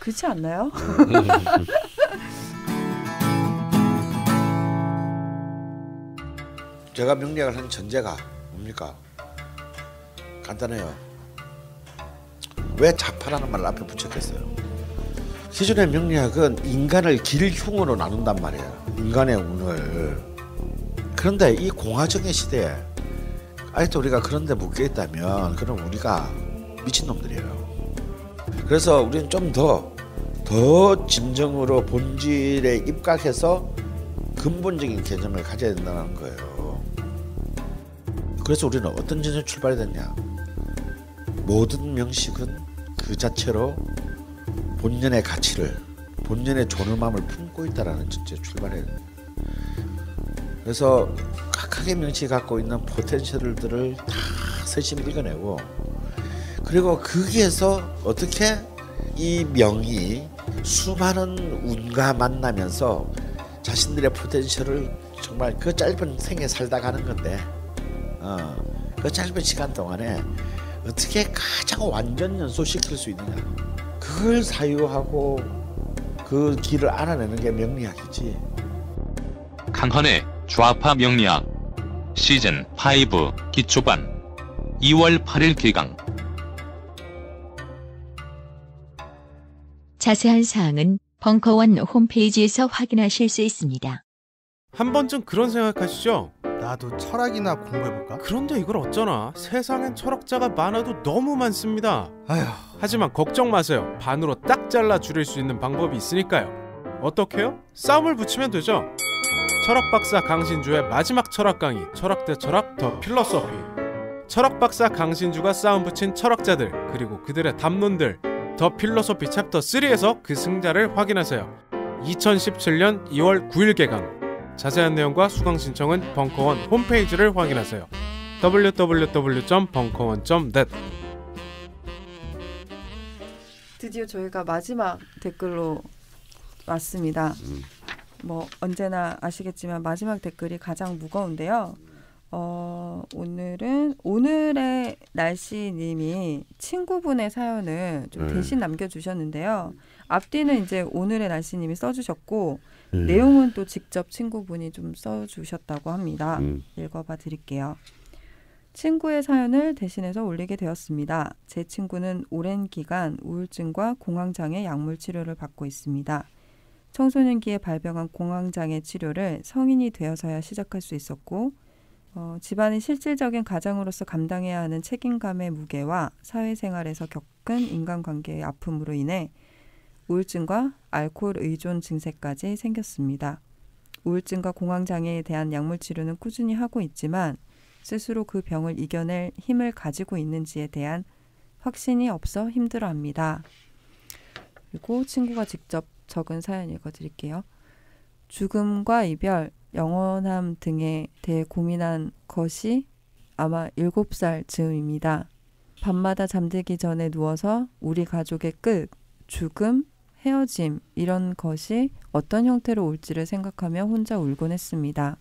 S1: 그렇지 않나요? 네.
S2: 제가 명리학을 한 전제가 뭡니까? 간단해요. 왜 자파라는 말을 앞에 붙였겠어요? 기존의 명리학은 인간을 길흉으로 나눈단 말이에요. 인간의 운을. 그런데 이 공화정의 시대에 하여튼 우리가 그런데 묶여 있다면 그럼 우리가 미친 놈들이에요. 그래서 우리는 좀 더 더 진정으로 본질에 입각해서 근본적인 개념을 가져야 된다는 거예요. 그래서 우리는 어떤 전에 출발이 됐냐? 모든 명식은 그 자체로 본연의 가치를 본연의 존엄함을 품고 있다라는 전제 출발해야 된 그래서 각각의 명치이 갖고 있는 포텐셜들을 다 세심히 읽어내고 그리고 거기에서 어떻게 이 명이 수많은 운과 만나면서 자신들의 포텐셜을 정말 그 짧은 생에 살다 가는 건데 어, 그 짧은 시간 동안에 어떻게 가장 완전 연소시킬 수 있느냐 그걸 사유하고 그 길을 알아내는 게 명리학이지
S4: 강헌의 좌파 명리학 시즌5 기초반 2월 8일 개강
S2: 자세한 사항은 벙커원 홈페이지에서 확인하실 수 있습니다.
S4: 한 번쯤 그런 생각하시죠? 나도 철학이나 공부해볼까? 그런데 이걸 어쩌나 세상엔 철학자가 많아도 너무 많습니다. 아휴. 하지만 걱정 마세요. 반으로 딱 잘라 줄일 수 있는 방법이 있으니까요. 어떻게요? 싸움을 붙이면 되죠. 철학박사 강신주의 마지막 철학 강의 철학 대 철학 더 필러서피 철학박사 강신주가 싸움 붙인 철학자들 그리고 그들의 담론들 더 필러서피 챕터 3에서 그 승자를 확인하세요 2017년 2월 9일 개강 자세한 내용과 수강 신청은 벙커원 홈페이지를 확인하세요 www.벙커원.net
S1: 드디어 저희가 마지막 댓글로 왔습니다. 음. 뭐 언제나 아시겠지만 마지막 댓글이 가장 무거운데요. 어, 오늘은 오늘의 날씨님이 친구분의 사연을 좀 네. 대신 남겨주셨는데요. 앞뒤는 음. 이제 오늘의 날씨님이 써주셨고 음. 내용은 또 직접 친구분이 좀 써주셨다고 합니다. 음. 읽어봐 드릴게요. 친구의 사연을 대신해서 올리게 되었습니다. 제 친구는 오랜 기간 우울증과 공황장애 약물 치료를 받고 있습니다. 청소년기에 발병한 공황장애 치료를 성인이 되어서야 시작할 수 있었고 어, 집안의 실질적인 가장으로서 감당해야 하는 책임감의 무게와 사회생활에서 겪은 인간관계의 아픔으로 인해 우울증과 알코올 의존 증세까지 생겼습니다. 우울증과 공황장애에 대한 약물 치료는 꾸준히 하고 있지만 스스로 그 병을 이겨낼 힘을 가지고 있는지에 대한 확신이 없어 힘들어합니다. 그리고 친구가 직접 적은 사연 읽어드릴게요. 죽음과 이별, 영원함 등에 대해 고민한 것이 아마 7살 즈음입니다. 밤마다 잠들기 전에 누워서 우리 가족의 끝, 죽음, 헤어짐, 이런 것이 어떤 형태로 올지를 생각하며 혼자 울곤 했습니다.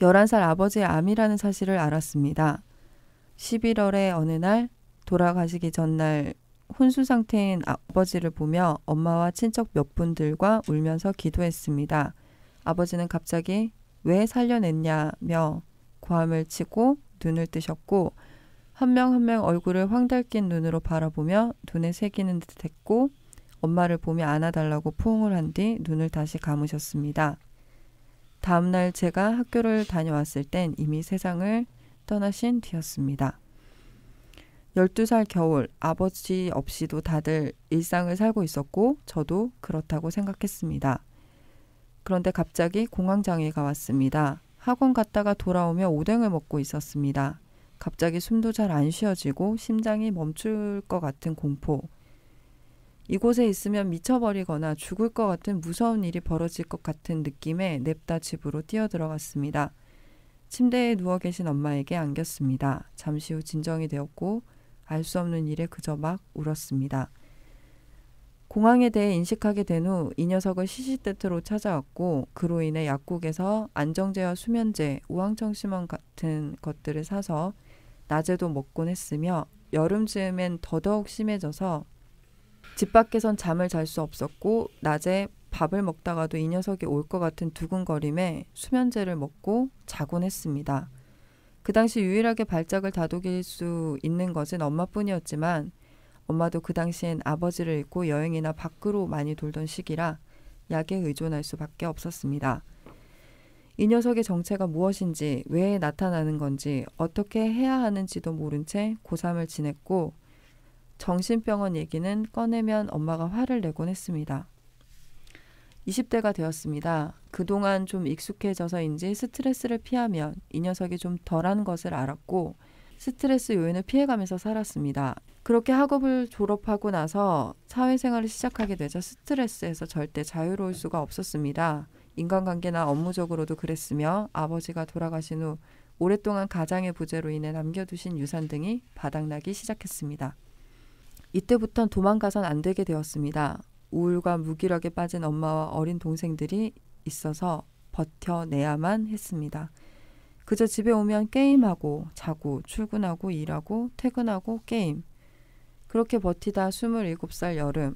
S1: 11살 아버지의 암이라는 사실을 알았습니다. 11월의 어느 날, 돌아가시기 전날 혼수 상태인 아버지를 보며 엄마와 친척 몇 분들과 울면서 기도했습니다. 아버지는 갑자기 왜 살려냈냐며 고함을 치고 눈을 뜨셨고 한 명 한 명 얼굴을 황달낀 눈으로 바라보며 눈에 새기는 듯했고 엄마를 보며 안아달라고 포옹을 한 뒤 눈을 다시 감으셨습니다. 다음날 제가 학교를 다녀왔을 땐 이미 세상을 떠나신 뒤였습니다. 1 2살 겨울 아버지 없이도 다들 일상을 살고 있었고 저도 그렇다고 생각했습니다. 그런데 갑자기 공황장애가 왔습니다. 학원 갔다가 돌아오며 오뎅을 먹고 있었습니다. 갑자기 숨도 잘 안 쉬어지고 심장이 멈출 것 같은 공포. 이곳에 있으면 미쳐버리거나 죽을 것 같은 무서운 일이 벌어질 것 같은 느낌에 냅다 집으로 뛰어들어갔습니다. 침대에 누워 계신 엄마에게 안겼습니다. 잠시 후 진정이 되었고 알수 없는 일에 그저 막 울었습니다. 공황에 대해 인식하게 된 후 이녀석을 시시때때로 찾아왔고 그로 인해 약국에서 안정제와 수면제, 우황청심원 같은 것들을 사서 낮에도 먹곤 했으며 여름쯤엔 더더욱 심해져서 집 밖에선 잠을 잘 수 없었고 낮에 밥을 먹다가도 이 녀석이 올 것 같은 두근거림에 수면제를 먹고 자곤 했습니다. 그 당시 유일하게 발작을 다독일 수 있는 것은 엄마뿐이었지만 엄마도 그 당시엔 아버지를 잃고 여행이나 밖으로 많이 돌던 시기라 약에 의존할 수밖에 없었습니다. 이 녀석의 정체가 무엇인지, 왜 나타나는 건지, 어떻게 해야 하는지도 모른 채 고3을 지냈고, 정신병원 얘기는 꺼내면 엄마가 화를 내곤 했습니다. 20대가 되었습니다. 그동안 좀 익숙해져서인지 스트레스를 피하면 이 녀석이 좀 덜한 것을 알았고 스트레스 요인을 피해가면서 살았습니다. 그렇게 학업을 졸업하고 나서 사회생활을 시작하게 되자 스트레스에서 절대 자유로울 수가 없었습니다. 인간관계나 업무적으로도 그랬으며 아버지가 돌아가신 후 오랫동안 가장의 부재로 인해 남겨두신 유산 등이 바닥나기 시작했습니다. 이때부턴 도망가선 안 되게 되었습니다. 우울과 무기력에 빠진 엄마와 어린 동생들이 있어서 버텨내야만 했습니다. 그저 집에 오면 게임하고 자고 출근하고 일하고 퇴근하고 게임. 그렇게 버티다 27살 여름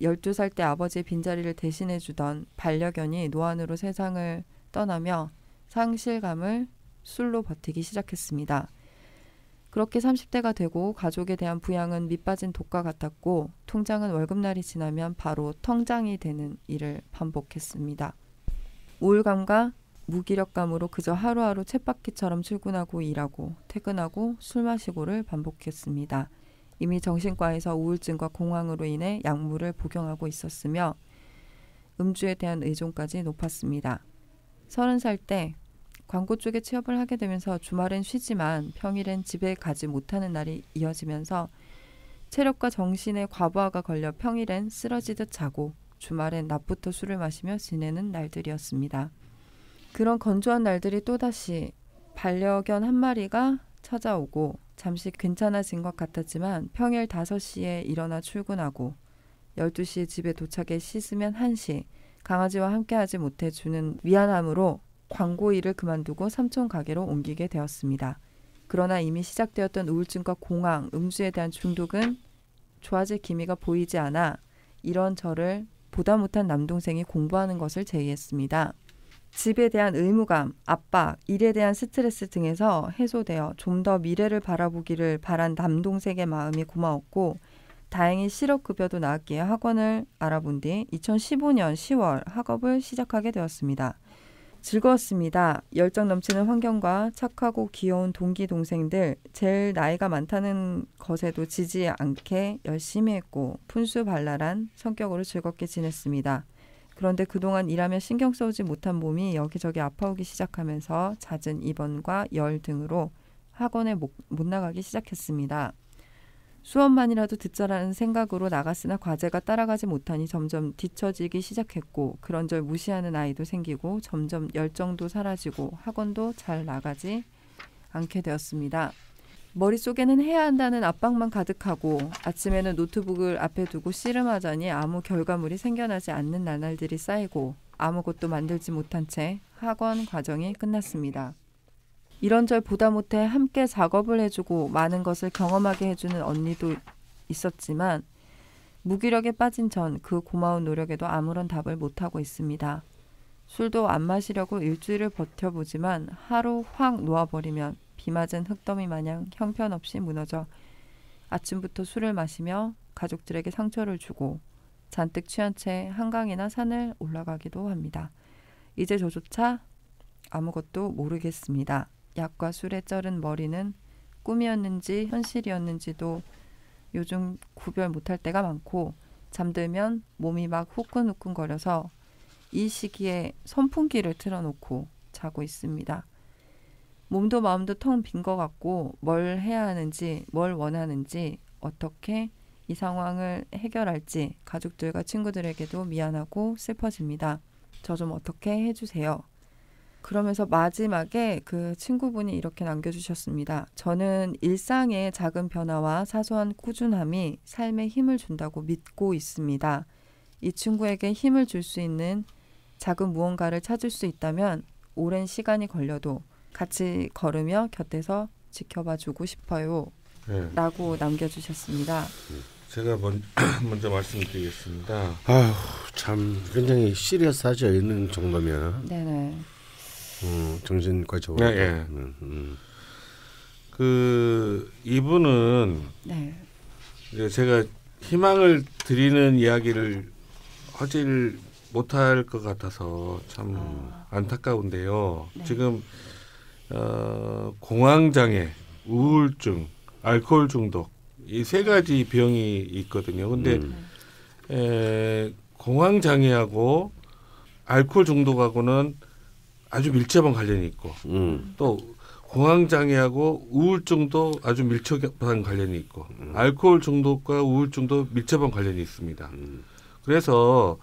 S1: 12살 때 아버지의 빈자리를 대신해 주던 반려견이 노안으로 세상을 떠나며 상실감을 술로 버티기 시작했습니다. 그렇게 30대가 되고 가족에 대한 부양은 밑빠진 독과 같았고 통장은 월급날이 지나면 바로 텅장이 되는 일을 반복했습니다. 우울감과 무기력감으로 그저 하루하루 쳇바퀴처럼 출근하고 일하고 퇴근하고 술 마시고를 반복했습니다. 이미 정신과에서 우울증과 공황으로 인해 약물을 복용하고 있었으며 음주에 대한 의존까지 높았습니다. 서른 살때 광고 쪽에 취업을 하게 되면서 주말엔 쉬지만 평일엔 집에 가지 못하는 날이 이어지면서 체력과 정신에 과부하가 걸려 평일엔 쓰러지듯 자고 주말엔 낮부터 술을 마시며 지내는 날들이었습니다. 그런 건조한 날들이 또다시 반려견 한 마리가 찾아오고 잠시 괜찮아진 것 같았지만 평일 5시에 일어나 출근하고 12시에 집에 도착해 씻으면 1시 강아지와 함께하지 못해 주는 미안함으로 광고 일을 그만두고 삼촌 가게로 옮기게 되었습니다. 그러나 이미 시작되었던 우울증과 공황, 음주에 대한 중독은 좋아질 기미가 보이지 않아 이런 저를 보다 못한 남동생이 공부하는 것을 제의했습니다. 집에 대한 의무감, 압박, 일에 대한 스트레스 등에서 해소되어 좀 더 미래를 바라보기를 바란 남동생의 마음이 고마웠고 다행히 실업급여도 나왔기에 학원을 알아본 뒤 2015년 10월 학업을 시작하게 되었습니다. 즐거웠습니다. 열정 넘치는 환경과 착하고 귀여운 동기 동생들, 제일 나이가 많다는 것에도 지지 않게 열심히 했고 푼수발랄한 성격으로 즐겁게 지냈습니다. 그런데 그동안 일하며 신경 써오지 못한 몸이 여기저기 아파오기 시작하면서 잦은 입원과 열 등으로 학원에 못, 나가기 시작했습니다. 수업만이라도 듣자라는 생각으로 나갔으나 과제가 따라가지 못하니 점점 뒤처지기 시작했고 그런 절 무시하는 아이도 생기고 점점 열정도 사라지고 학원도 잘 나가지 않게 되었습니다. 머릿속에는 해야 한다는 압박만 가득하고 아침에는 노트북을 앞에 두고 씨름하자니 아무 결과물이 생겨나지 않는 나날들이 쌓이고 아무것도 만들지 못한 채 학원 과정이 끝났습니다. 이런 절 보다 못해 함께 작업을 해주고 많은 것을 경험하게 해주는 언니도 있었지만 무기력에 빠진 전 그 고마운 노력에도 아무런 답을 못하고 있습니다. 술도 안 마시려고 일주일을 버텨보지만 하루 확 놓아버리면 비 맞은 흙더미 마냥 형편없이 무너져 아침부터 술을 마시며 가족들에게 상처를 주고 잔뜩 취한 채 한강이나 산을 올라가기도 합니다. 이제 저조차 아무것도 모르겠습니다. 약과 술에 쩔은 머리는 꿈이었는지 현실이었는지도 요즘 구별 못할 때가 많고 잠들면 몸이 막 후끈후끈거려서 이 시기에 선풍기를 틀어놓고 자고 있습니다. 몸도 마음도 텅 빈 것 같고 뭘 해야 하는지 뭘 원하는지 어떻게 이 상황을 해결할지 가족들과 친구들에게도 미안하고 슬퍼집니다. 저 좀 어떻게 해주세요. 그러면서 마지막에 그 친구분이 이렇게 남겨주셨습니다. 저는 일상의 작은 변화와 사소한 꾸준함이 삶에 힘을 준다고 믿고 있습니다. 이 친구에게 힘을 줄 수 있는 작은 무언가를 찾을 수 있다면 오랜 시간이 걸려도 같이 걸으며 곁에서 지켜봐 주고 싶어요. 네. 라고 남겨주셨습니다.
S4: 음, 제가 먼, 저 말씀드리겠습니다.
S2: 아참 굉장히 시리어스하죠. 있는 정도면. 네네. 음, 정신과적으 네, 예. 음, 음. 그 이분은
S3: 네.
S4: 제가 희망을 드리는 이야기를 하질 못할 것 같아서 참 아. 안타까운데요. 네. 지금 어, 공황장애, 우울증, 알코올 중독 이 세 가지 병이 있거든요. 근데 음. 에, 공황장애하고 알코올 중독하고는 아주 밀접한 관련이 있고 음. 또 공황 장애하고 우울증도 아주 밀접한 관련이 있고 음. 알코올 중독과 우울증도 밀접한 관련이 있습니다. 음. 그래서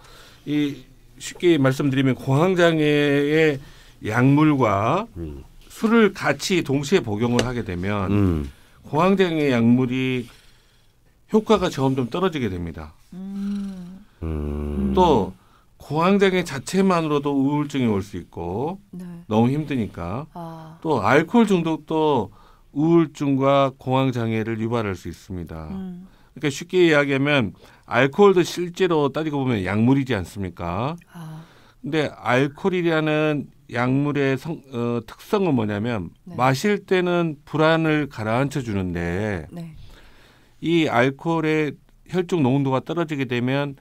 S4: 이 쉽게 말씀드리면 공황 장애의 약물과 음. 술을 같이 동시에 복용을 하게 되면 음. 공황 장애 약물이 효과가 점점 떨어지게 됩니다. 음. 또 공황장애 자체만으로도 우울증이 올 수 있고 네. 너무 힘드니까 아. 또 알코올 중독도 우울증과 공황장애를 유발할 수 있습니다. 음. 그러니까 쉽게 이야기하면 알코올도 실제로 따지고 보면 약물이지 않습니까? 아. 근데 알코올이라는 약물의 성, 어, 특성은 뭐냐면 네. 마실 때는 불안을 가라앉혀 주는데 네. 이 알코올의 혈중 농도가 떨어지게 되면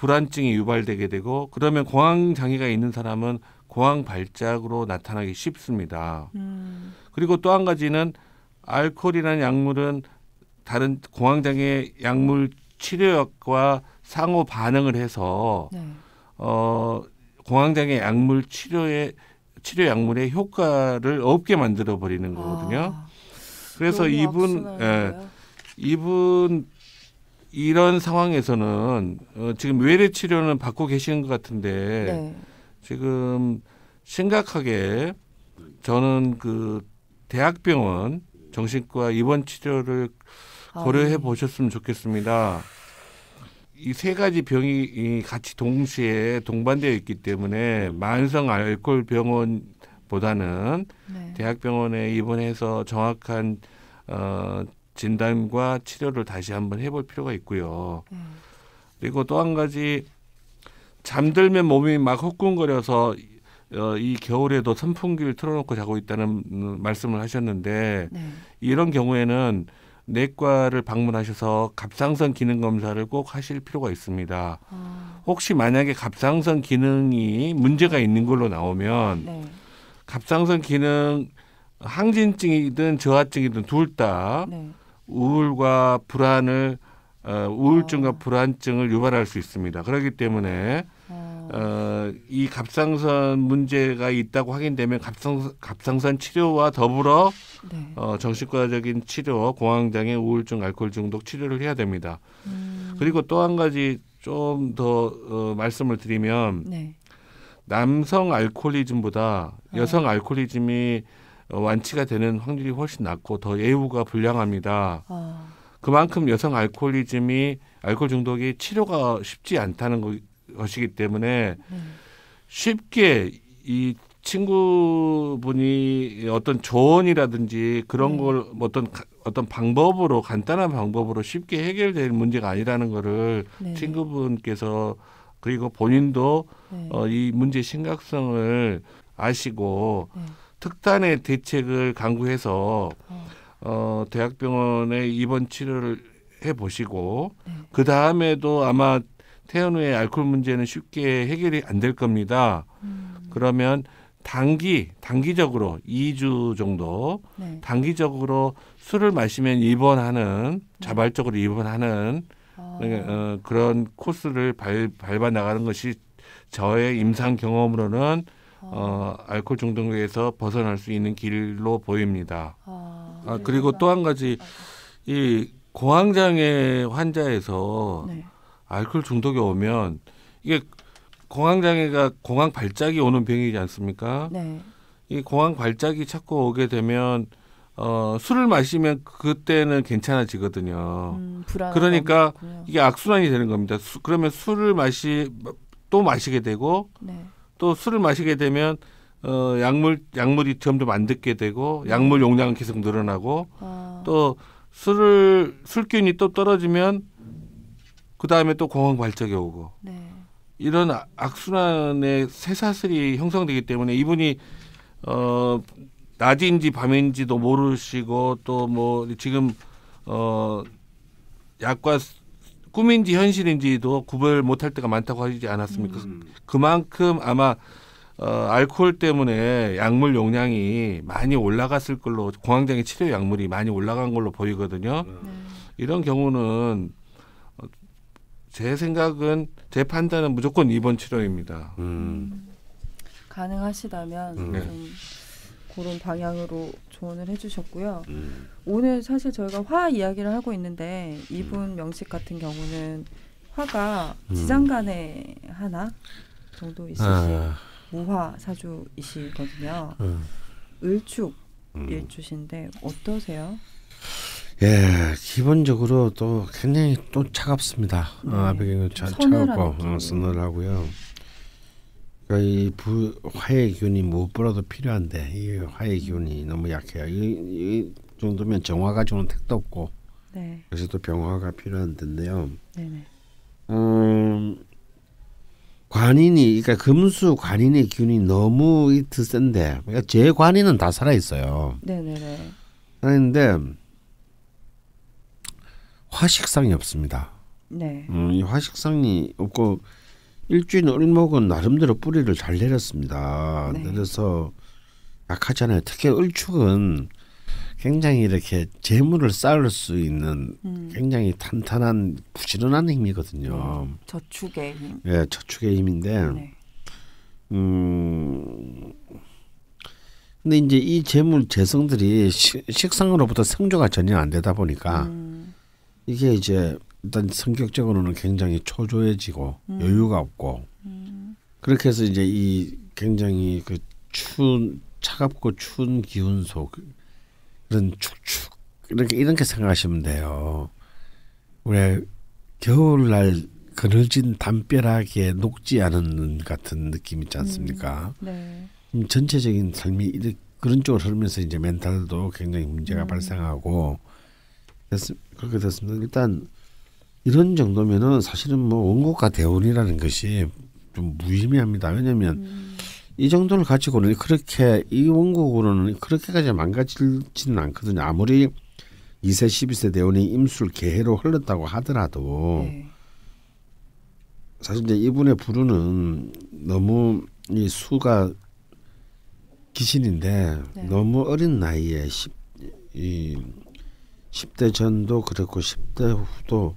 S4: 불안증이 유발되게 되고 그러면 공황 장애가 있는 사람은 공황 발작으로 나타나기 쉽습니다. 음. 그리고 또 한 가지는 알코올이라는 약물은 다른 공황 장애 약물 치료약과 상호 반응을 해서 네. 어 공황 장애 약물 치료에 치료 약물의 효과를 없게 만들어 버리는 거거든요. 아, 그래서 이분 예, 이분 이런 상황에서는 어, 지금 외래 치료는 받고 계신 것 같은데 네. 지금 심각하게 저는 그 대학병원 정신과 입원 치료를 아. 고려해 보셨으면 좋겠습니다. 이 세 가지 병이 같이 동시에 동반되어 있기 때문에 만성 알코올 병원보다는 네. 대학병원에 입원해서 정확한 어, 진단과 치료를 다시 한번 해볼 필요가 있고요. 음. 그리고 또 한 가지 잠들면 몸이 막 후끈거려서 어, 이 겨울에도 선풍기를 틀어놓고 자고 있다는 음, 말씀을 하셨는데 네. 이런 경우에는 내과를 방문하셔서 갑상선 기능 검사를 꼭 하실 필요가 있습니다. 아. 혹시 만약에 갑상선 기능이 문제가 있는 걸로 나오면 네. 갑상선 기능 항진증이든 저하증이든 둘다 네. 우울과 불안을 어, 우울증과 어. 불안증을 유발할 수 있습니다. 그렇기 때문에 어. 어. 이 갑상선 문제가 있다고 확인되면 갑상, 갑상선 치료와 더불어 네. 어, 정신과적인 치료, 공황장애, 우울증, 알코올 중독 치료를 해야 됩니다. 음. 그리고 또 한 가지 좀 더 어, 말씀을 드리면 네. 남성 알코올리즘보다 어. 여성 알코올리즘이 어, 완치가 되는 확률이 훨씬 낮고 더 예후가 불량합니다. 아. 그만큼 여성 알코올리즘이 알코올 중독이 치료가 쉽지 않다는 것이기 때문에 음. 쉽게 이 친구분이 어떤 조언이라든지 그런 음. 걸 어떤 어떤 방법으로 간단한 방법으로 쉽게 해결될 문제가 아니라는 거를 네. 친구분께서 그리고 본인도 네. 어, 이 문제의 심각성을 아시고 네. 특단의 대책을 강구해서 어, 대학병원에 입원 치료를 해 보시고 네. 그 다음에도 아마 퇴원 후에 알코올 문제는 쉽게 해결이 안 될 겁니다. 음. 그러면 단기 단기적으로 2주 정도 네. 단기적으로 술을 마시면 입원하는 음. 자발적으로 입원하는 아. 그러니까, 어, 그런 코스를 발, 밟아 나가는 것이 저의 임상 경험으로는 어, 알코올 중독에서 벗어날 수 있는 길로 보입니다. 아, 아 그리고 또 한 가지 이 공황장애 환자에서 네. 알코올 중독이 오면 이게 공황장애가 공황 발작이 오는 병이지 않습니까? 네. 이 공황 발작이 자꾸 오게 되면 어, 술을 마시면 그때는 괜찮아지거든요. 음, 그러니까 이게 악순환이 되는 겁니다. 수, 그러면 술을 마시 또 마시게 되고 네. 또 술을 마시게 되면 어, 약물 약물이 점점 안 듣게 되고 약물 용량은 계속 늘어나고 아. 또 술을 술균이 또 떨어지면 그 다음에 또 공황 발작이 오고 네. 이런 아, 악순환의 새사슬이 형성되기 때문에 이분이 어, 낮인지 밤인지도 모르시고 또 뭐 지금 어 약과 꿈인지 현실인지도 구별 못할 때가 많다고 하지 않았습니까? 음. 그만큼 아마 어, 알코올 때문에 약물 용량이 많이 올라갔을 걸로 공황장애 치료 약물이 많이 올라간 걸로 보이거든요. 네. 이런 경우는 어, 제 생각은 제 판단은 무조건 입원 치료입니다. 음. 음.
S1: 가능하시다면 음. 좀 네. 그런 방향으로 조언을 해주셨고요. 음. 오늘 사실 저희가 화 이야기를 하고 있는데 이분 음. 명식 같은 경우는 화가 음. 지장간에 하나 정도 있으신 아. 무화 사주이시거든요. 음. 을축 음. 일주신데 어떠세요?
S2: 예, 기본적으로 또 굉장히 또 차갑습니다. 네. 아, 배 차갑고 어, 서늘하고요. 그러니까 이 부, 화의 기운이 무엇보다도 필요한데 이 화의 기운이 너무 약해요. 이, 이 정도면 정화가 주는 택도 없고 네. 그래서 또 병화가 필요한 데데요 네네. 음, 관인이 그러니까 금수 관인의 기운이 너무 이트 센데 그러니까 제 관인은 다 살아 있어요. 네네네. 그런데 화식상이 없습니다. 네. 음, 이 화식상이 없고 일주인 을목은 나름대로 뿌리를 잘 내렸습니다. 네. 내려서 약하잖아요. 특히 을축은 굉장히 이렇게 재물을 쌓을 수 있는 음. 굉장히 탄탄한 부지런한 힘이거든요.
S1: 음, 저축의 힘.
S2: 예, 네, 저축의 힘인데. 네. 음. 근데 이제 이 재물 재성들이 시, 식상으로부터 성조가 전혀 안 되다 보니까 음. 이게 이제 일단 성격적으로는 굉장히 초조해지고 음. 여유가 없고 음. 그렇게 해서 이제 이 굉장히 그 추운 차갑고 추운 기운 속 이런 축축 이렇게 이렇게 생각하시면 돼요. 왜 겨울날 그늘진 담벼락에 녹지 않은 같은 느낌 있지 않습니까? 음. 네. 음, 전체적인 삶이 이렇게 그런 쪽으로 흐르면서 이제 멘탈도 굉장히 문제가 음. 발생하고 됐, 그렇게 됐습니다. 일단 이런 정도면은 사실은 뭐 원고가 대원이라는 것이 좀 무의미합니다. 왜냐하면 음. 이 정도를 가지고는 그렇게 이 원고로는 그렇게까지 망가지지는 않거든요. 아무리 2세 12세 대원이 임술 개해로 흘렀다고 하더라도 네. 사실 이제 이분의 부르는 너무 이 수가 귀신인데 네. 너무 어린 나이에 10, 이 10대 전도 그렇고 10대 후도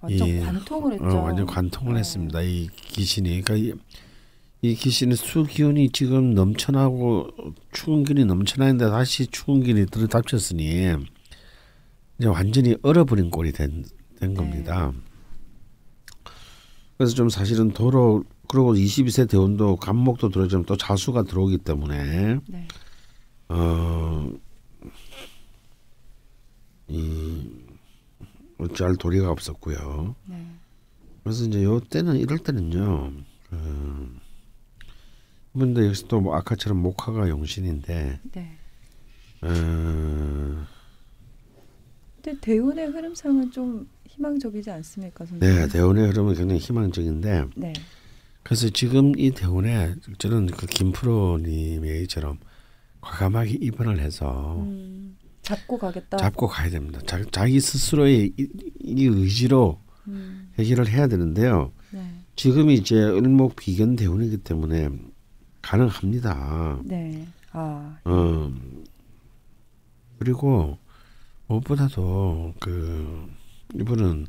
S2: 완전 예. 관통을 했죠. 어, 완전 관통을 네. 했습니다. 이 귀신이 그러니까 이, 이 귀신은 수기운이 지금 넘쳐나고 추운 기운이 넘쳐나는데 다시 추운 기운이 들어닥쳤으니 이제 완전히 얼어버린 꼴이 된, 된 네. 겁니다. 네. 그래서 좀 사실은 도로 그리고 22세 대운도 감목도 들어오지만 또 자수가 들어오기 때문에 네. 어, 이 어찌할 도리가 없었고요. 네. 그래서 이제 요 때는 이럴 때는요. 음, 그, 근데 역시 또 뭐 아까처럼 목화가 용신인데. 네. 음,
S1: 근데 대운의 흐름상은 좀 희망적이지 않습니까, 선생님? 네,
S2: 대운의 흐름은 굉장히 희망적인데. 네. 그래서 지금 이 대운에 저는 그 김프로님의처럼 과감하게 입원을 해서. 음.
S1: 잡고 가겠다. 잡고
S2: 가야 됩니다. 자, 기 스스로의 이, 이 의지로 음. 해결을 해야 되는데요. 네. 지금 이제 을목 비견 대운이기 때문에 가능합니다.
S3: 네. 아.
S2: 어, 그리고 무엇보다도 그 이분은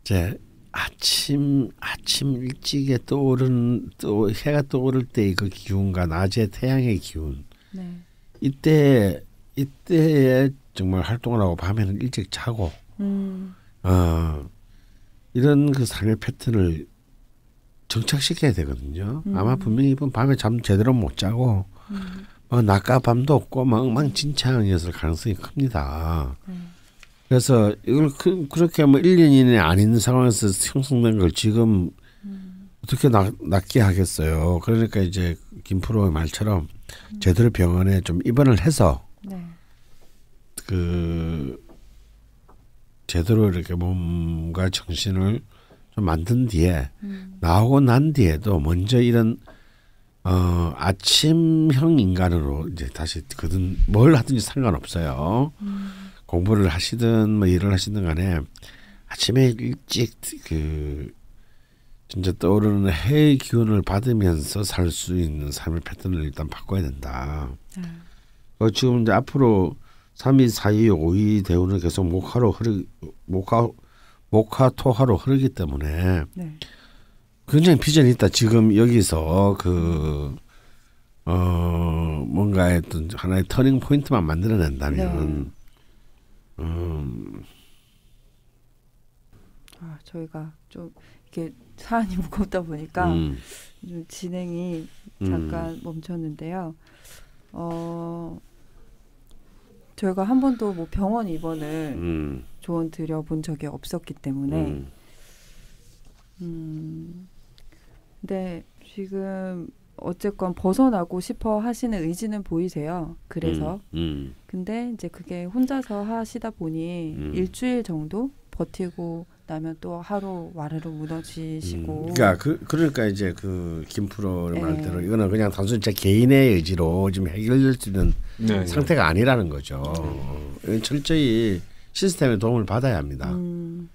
S2: 이제 아침 아침 일찍에 떠오른 또 해가 떠오를 때의 그 기운과 낮에 태양의 기운 네. 이때 이때에 정말 활동을 하고 밤에는 일찍 자고 음. 어, 이런 그 삶의 패턴을 정착시켜야 되거든요. 음. 아마 분명히 이번 밤에 잠 제대로 못 자고 음. 어, 낮과 밤도 없고 망망진창이었을 가능성이 큽니다. 음. 그래서 이걸 그, 그렇게 뭐 1년 이내 아닌 상황에서 형성된 걸 지금 음. 어떻게 낫, 낫게 하겠어요. 그러니까 이제 김프로의 말처럼 음. 제대로 병원에 좀 입원을 해서 그 제대로 이렇게 몸과 정신을 좀 만든 뒤에 음. 나오고 난 뒤에도 먼저 이런 어 아침형 인간으로 이제 다시 그든 뭘 하든지 상관없어요. 음. 공부를 하시든 뭐 일을 하시든 간에 아침에 일찍 그 진짜 떠오르는 해의 기운을 받으면서 살 수 있는 삶의 패턴을 일단 바꿔야 된다. 음. 어 지금 이제 앞으로 삼일 사일 오일 대운은 계속 목화로 흐르 목화 목화 토화로 흐르기 때문에 네. 굉장히 비전이 있다. 지금 여기서 그 어, 뭔가의 어떤 하나의 터닝 포인트만 만들어낸다면 네. 음.
S1: 아, 저희가 좀 이렇게 사안이 무겁다 보니까 음. 좀 진행이 음. 잠깐 음. 멈췄는데요. 어, 저희가 한 번도 뭐 병원 입원을 음. 조언 드려본 적이 없었기 때문에 음. 음. 근데 지금 어쨌건 벗어나고 싶어 하시는 의지는 보이세요. 그래서 음, 음. 근데 이제 그게 혼자서 하시다 보니 음. 일주일 정도 버티고 나면 또 하루 와르르 무너지시고. 음, 그러니까
S2: 그 그러니까 이제 그 김프로의 네. 예. 말대로 이거는 그냥 단순히 제 개인의 의지로 지금 해결될 수 있는 네, 네, 상태가 아니라는 거죠. 네. 어, 철저히 시스템의 도움을 받아야 합니다. 음.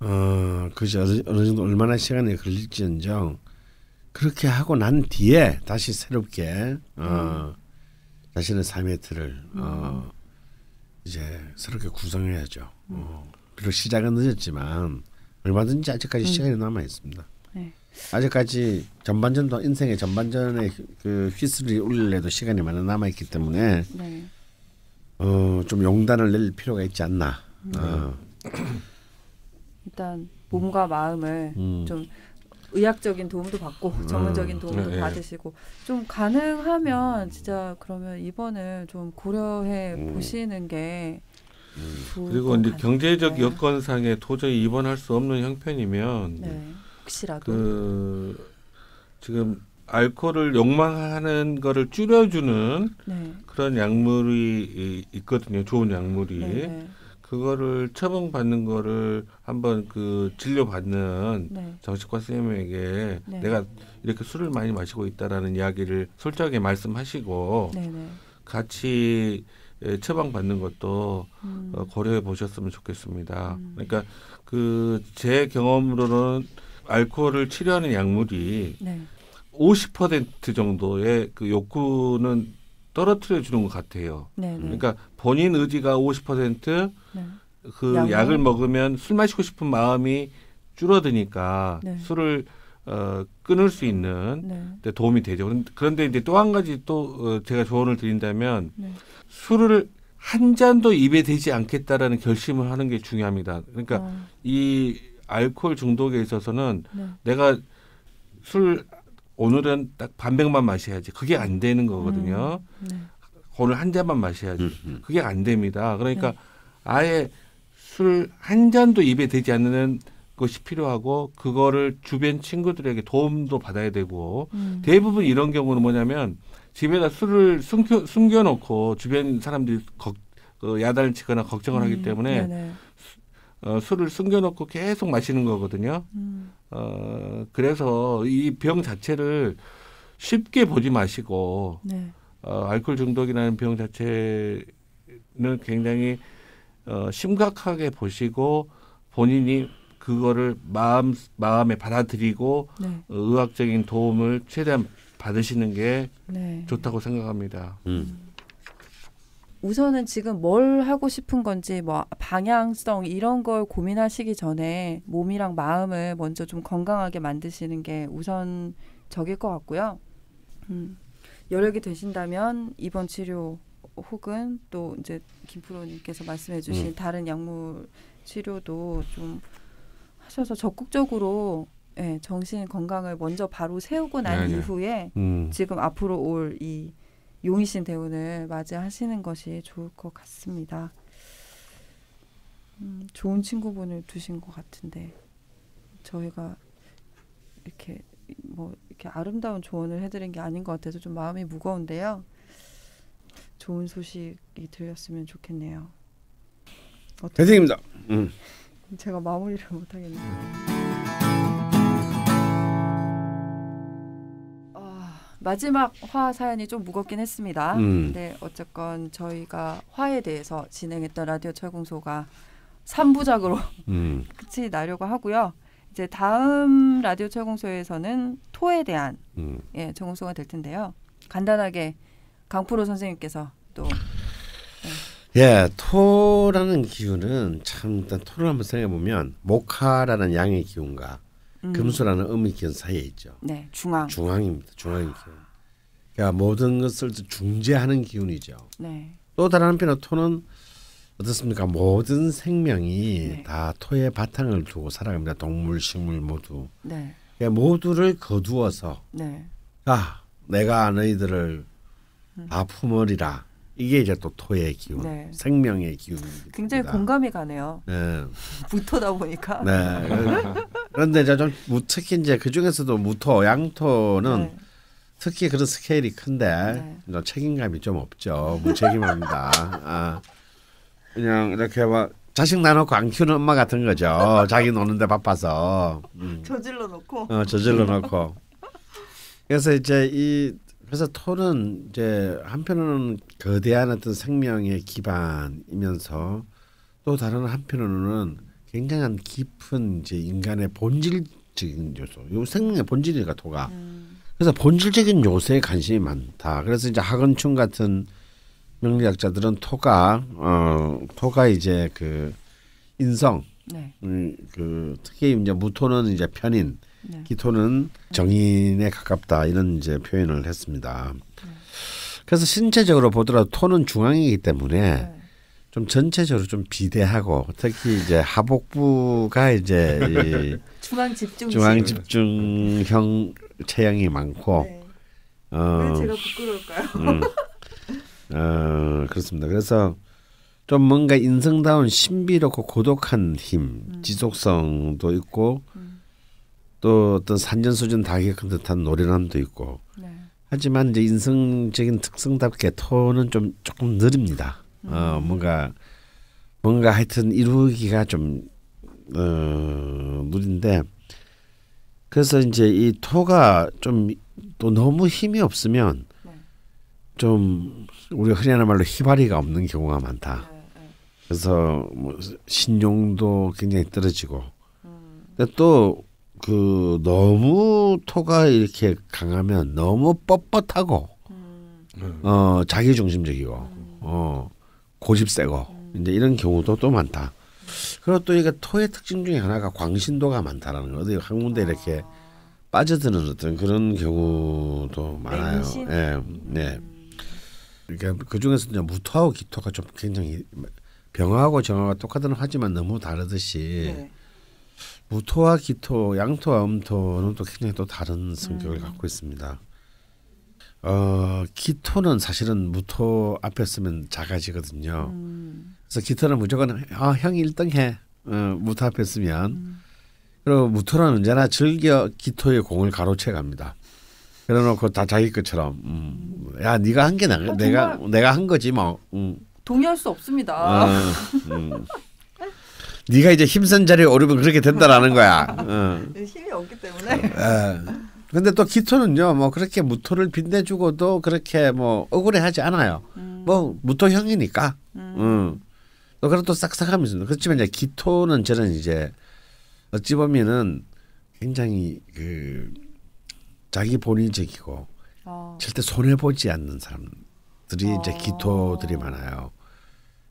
S2: 어, 그것 어느, 어느 정도 얼마나 시간이 걸릴지언정 그렇게 하고 난 뒤에 다시 새롭게 어, 음. 자신의 삶의 틀을 어, 음. 이제 새롭게 구성해야죠. 어. 비록 시작은 늦었지만 얼마든지 아직까지 음. 시간이 남아 있습니다. 네. 아직까지 전반전도 인생의 전반전에 그 휘슬이 울릴도 시간이 많이 남아 있기 때문에 네. 어좀 용단을 낼 필요가 있지 않나. 음. 어.
S1: 일단 몸과 마음을 음. 좀 의학적인 도움도 받고 음. 전문적인 도움도 네. 예. 받으시고 좀 가능하면 진짜 그러면 입원을 좀 고려해 음. 보시는 게 음. 그리고 음. 이제
S4: 음. 경제적 네. 여건상에 도저히 입원할 수 없는 형편이면 네. 혹시라도 그 지금 알코올을 욕망하는 거를 줄여주는 네. 그런 약물이 있거든요. 좋은 약물이. 네, 네. 그거를 처방받는 거를 한번 그 진료받는 네. 정신과 선생님에게 네. 내가 이렇게 술을 많이 마시고 있다라는 이야기를 솔직하게 말씀하시고 같이 예, 처방받는 것도 어, 음. 고려해 보셨으면 좋겠습니다. 음. 그러니까 그 제 경험으로는 알코올을 치료하는 약물이 네. 50% 정도의 그 욕구는 떨어뜨려 주는 것 같아요. 네네. 네. 그러니까 본인 의지가 50%그 네. 그 약을 먹으면 술 마시고 싶은 마음이 줄어드니까 네. 술을 어, 끊을 수 있는 네. 도움이 되죠. 그런데 이제 또 한 가지 또 어, 제가 조언을 드린다면 네. 술을 한 잔도 입에 대지 않겠다라는 결심을 하는 게 중요합니다. 그러니까 어. 이 알코올 중독에 있어서는 네. 내가 술 오늘은 딱 반백만 마셔야지. 그게 안 되는 거거든요. 음. 네. 오늘 한 잔만 마셔야지. 음, 음. 그게 안 됩니다. 그러니까 네. 아예 술 한 잔도 입에 대지 않는 것이 필요하고 그거를 주변 친구들에게 도움도 받아야 되고 음. 대부분 이런 경우는 뭐냐면 집에다 술을 숨겨, 숨겨놓고 주변 사람들이 걱, 어, 그 야단을 치거나 걱정을 음, 하기 때문에 네 어, 술을 숨겨놓고 계속 마시는 거거든요. 음. 어, 그래서 이 병 자체를 쉽게 보지 마시고 네. 어, 알코올 중독이라는 병 자체는 굉장히 어, 심각하게 보시고 본인이 그거를 마음 마음에 받아들이고 네. 어, 의학적인 도움을 최대한 받으시는 게 네. 좋다고 생각합니다. 음.
S1: 우선은 지금 뭘 하고 싶은 건지 뭐 방향성 이런 걸 고민하시기 전에 몸이랑 마음을 먼저 좀 건강하게 만드시는 게 우선적일 것 같고요. 음. 여력이 되신다면 입원 치료 혹은 또 이제 김프로님께서 말씀해주신 음. 다른 약물 치료도 좀 하셔서 적극적으로 네, 정신 건강을 먼저 바로 세우고 난 네네. 이후에 음. 지금 앞으로 올 이 용의신 대운을 맞이하시는 것이 좋을 것 같습니다. 음, 좋은 친구분을 두신 것 같은데 저희가 이렇게 뭐 이렇게 아름다운 조언을 해드린 게 아닌 것 같아서 좀 마음이 무거운데요. 좋은 소식이 들렸으면 좋겠네요. 어생입니다 음. 제가 마무리를 못하겠네요. 마지막 화 사연이 좀 무겁긴 했습니다. 음. 네, 어쨌건 저희가 화에 대해서 진행했던 라디오 철공소가 3부작으로 음. 끝이 나려고 하고요. 이제 다음 라디오 철공소에서는 토에 대한 음. 예, 철공소가될 텐데요. 간단하게 강프로 선생님께서 또예
S2: 네. 토라는 기운은 참 일단 토를 한번 생각해 보면 모카라는 양의 기운과
S1: 음. 금수라는
S2: 음익현 사이에 있죠. 네, 중앙. 중앙입니다. 중앙익현. 아. 그러니까 모든 것을 중재하는 기운이죠. 네. 또 다른 한편으 토는 어떻습니까? 모든 생명이 네. 다 토의 바탕을 두고 살아갑니다. 동물, 식물 모두. 네. 그러니까 모두를 거두어서 네. 아, 내가 너희들을 다 품으리라. 이게 이제 또 토의 기운, 네. 생명의 기운.
S1: 굉장히 공감이 가네요. 네. 무토다 보니까. 네.
S2: 그런데 이제 좀 특히 이제 그 중에서도 무토, 양토는 네. 특히 그런 스케일이 큰데 네. 책임감이 좀 없죠. 무책임합니다. 아, 그냥 이렇게 막 자식 나놓고 안 키우는 엄마 같은 거죠. 자기 노는데 바빠서. 음. 저질러 놓고. 어, 저질러 놓고. 그래서 이제 이 그래서 토는 이제 한편으로는 거대한 어떤 생명의 기반이면서 또 다른 한편으로는 굉장한 깊은 이제 인간의 본질적인 요소, 요 생명의 본질이니까 토가. 음. 그래서 본질적인 요소에 관심이 많다. 그래서 이제 하건충 같은 명리학자들은 토가 어 토가 이제 그 인성, 네. 음, 그 특히 이제 무토는 이제 편인. 네. 기토는 정인에 가깝다 이런 이제 표현을 했습니다. 그래서 신체적으로 보더라도 토는 중앙이기 때문에 네. 좀 전체적으로 좀 비대하고 특히 이제 하복부가 이제 중앙 집중 중앙 집중형 체형이 많고 네. 어, 제가 부끄러울까요? 음, 어, 그렇습니다. 그래서 좀 뭔가 인성다운 신비롭고 고독한 힘, 음. 지속성도 있고 또 어떤 산전수전 다기획한 듯한 노련함도 있고 네. 하지만 이제 인성적인 특성답게 토는 좀 조금 느립니다. 어, 음. 어 뭔가 뭔가 하여튼 이루기가 좀 어, 느린데 그래서 이제 이 토가 좀 또 너무 힘이 없으면 네. 좀 우리가 흔히 하는 말로 희발이가 없는 경우가 많다. 네, 네. 그래서 뭐 신용도 굉장히 떨어지고 음. 근데 또그 너무 토가 이렇게 강하면 너무 뻣뻣하고
S3: 음.
S2: 어 자기 중심적이고 어 고집 세고 음. 이제 이런 경우도 또 많다. 그리고 또 이게 토의 특징 중에 하나가 광신도가 많다라는 거. 어디 한 군데 이렇게 아. 빠져드는 어떤 그런 경우도 네, 많아요. 예, 음. 네. 그러니까 그 중에서 이제 무토하고 기토가 좀 굉장히 병화하고 정화가 똑같은 하지만 너무 다르듯이. 네. 무토와 기토, 양토와 음토는 또 굉장히 또 다른 성격을 음. 갖고 있습니다. 어, 기토는 사실은 무토 앞에 쓰면 작아지거든요. 음. 그래서 기토는 무조건 아, 형이 일등해 어, 무토 앞에 쓰면 음. 그리고 무토는 언제나 즐겨 기토의 공을 가로채 갑니다. 그래놓고 다 자기 것처럼 음, 야 네가 한 게 나, 어, 내가 내가 한 거지 뭐. 음.
S1: 동의할 수 없습니다. 어, 음.
S2: 네가 이제 힘센 자리에 오르면 그렇게 된다라는 거야. 응. 어.
S3: 네, 힘이 없기 때문에.
S2: 예. 근데 또 기토는요, 뭐 그렇게 무토를 빛내주고도 그렇게 뭐 억울해하지 않아요. 음. 뭐 무토형이니까. 음. 음. 또 그런 또 싹싹함이 있습 그렇지만 이제 기토는 저는 이제 어찌 보면은 굉장히 그 자기 본인적이고 어. 절대 손해 보지 않는 사람들이 어. 이제 기토들이 많아요.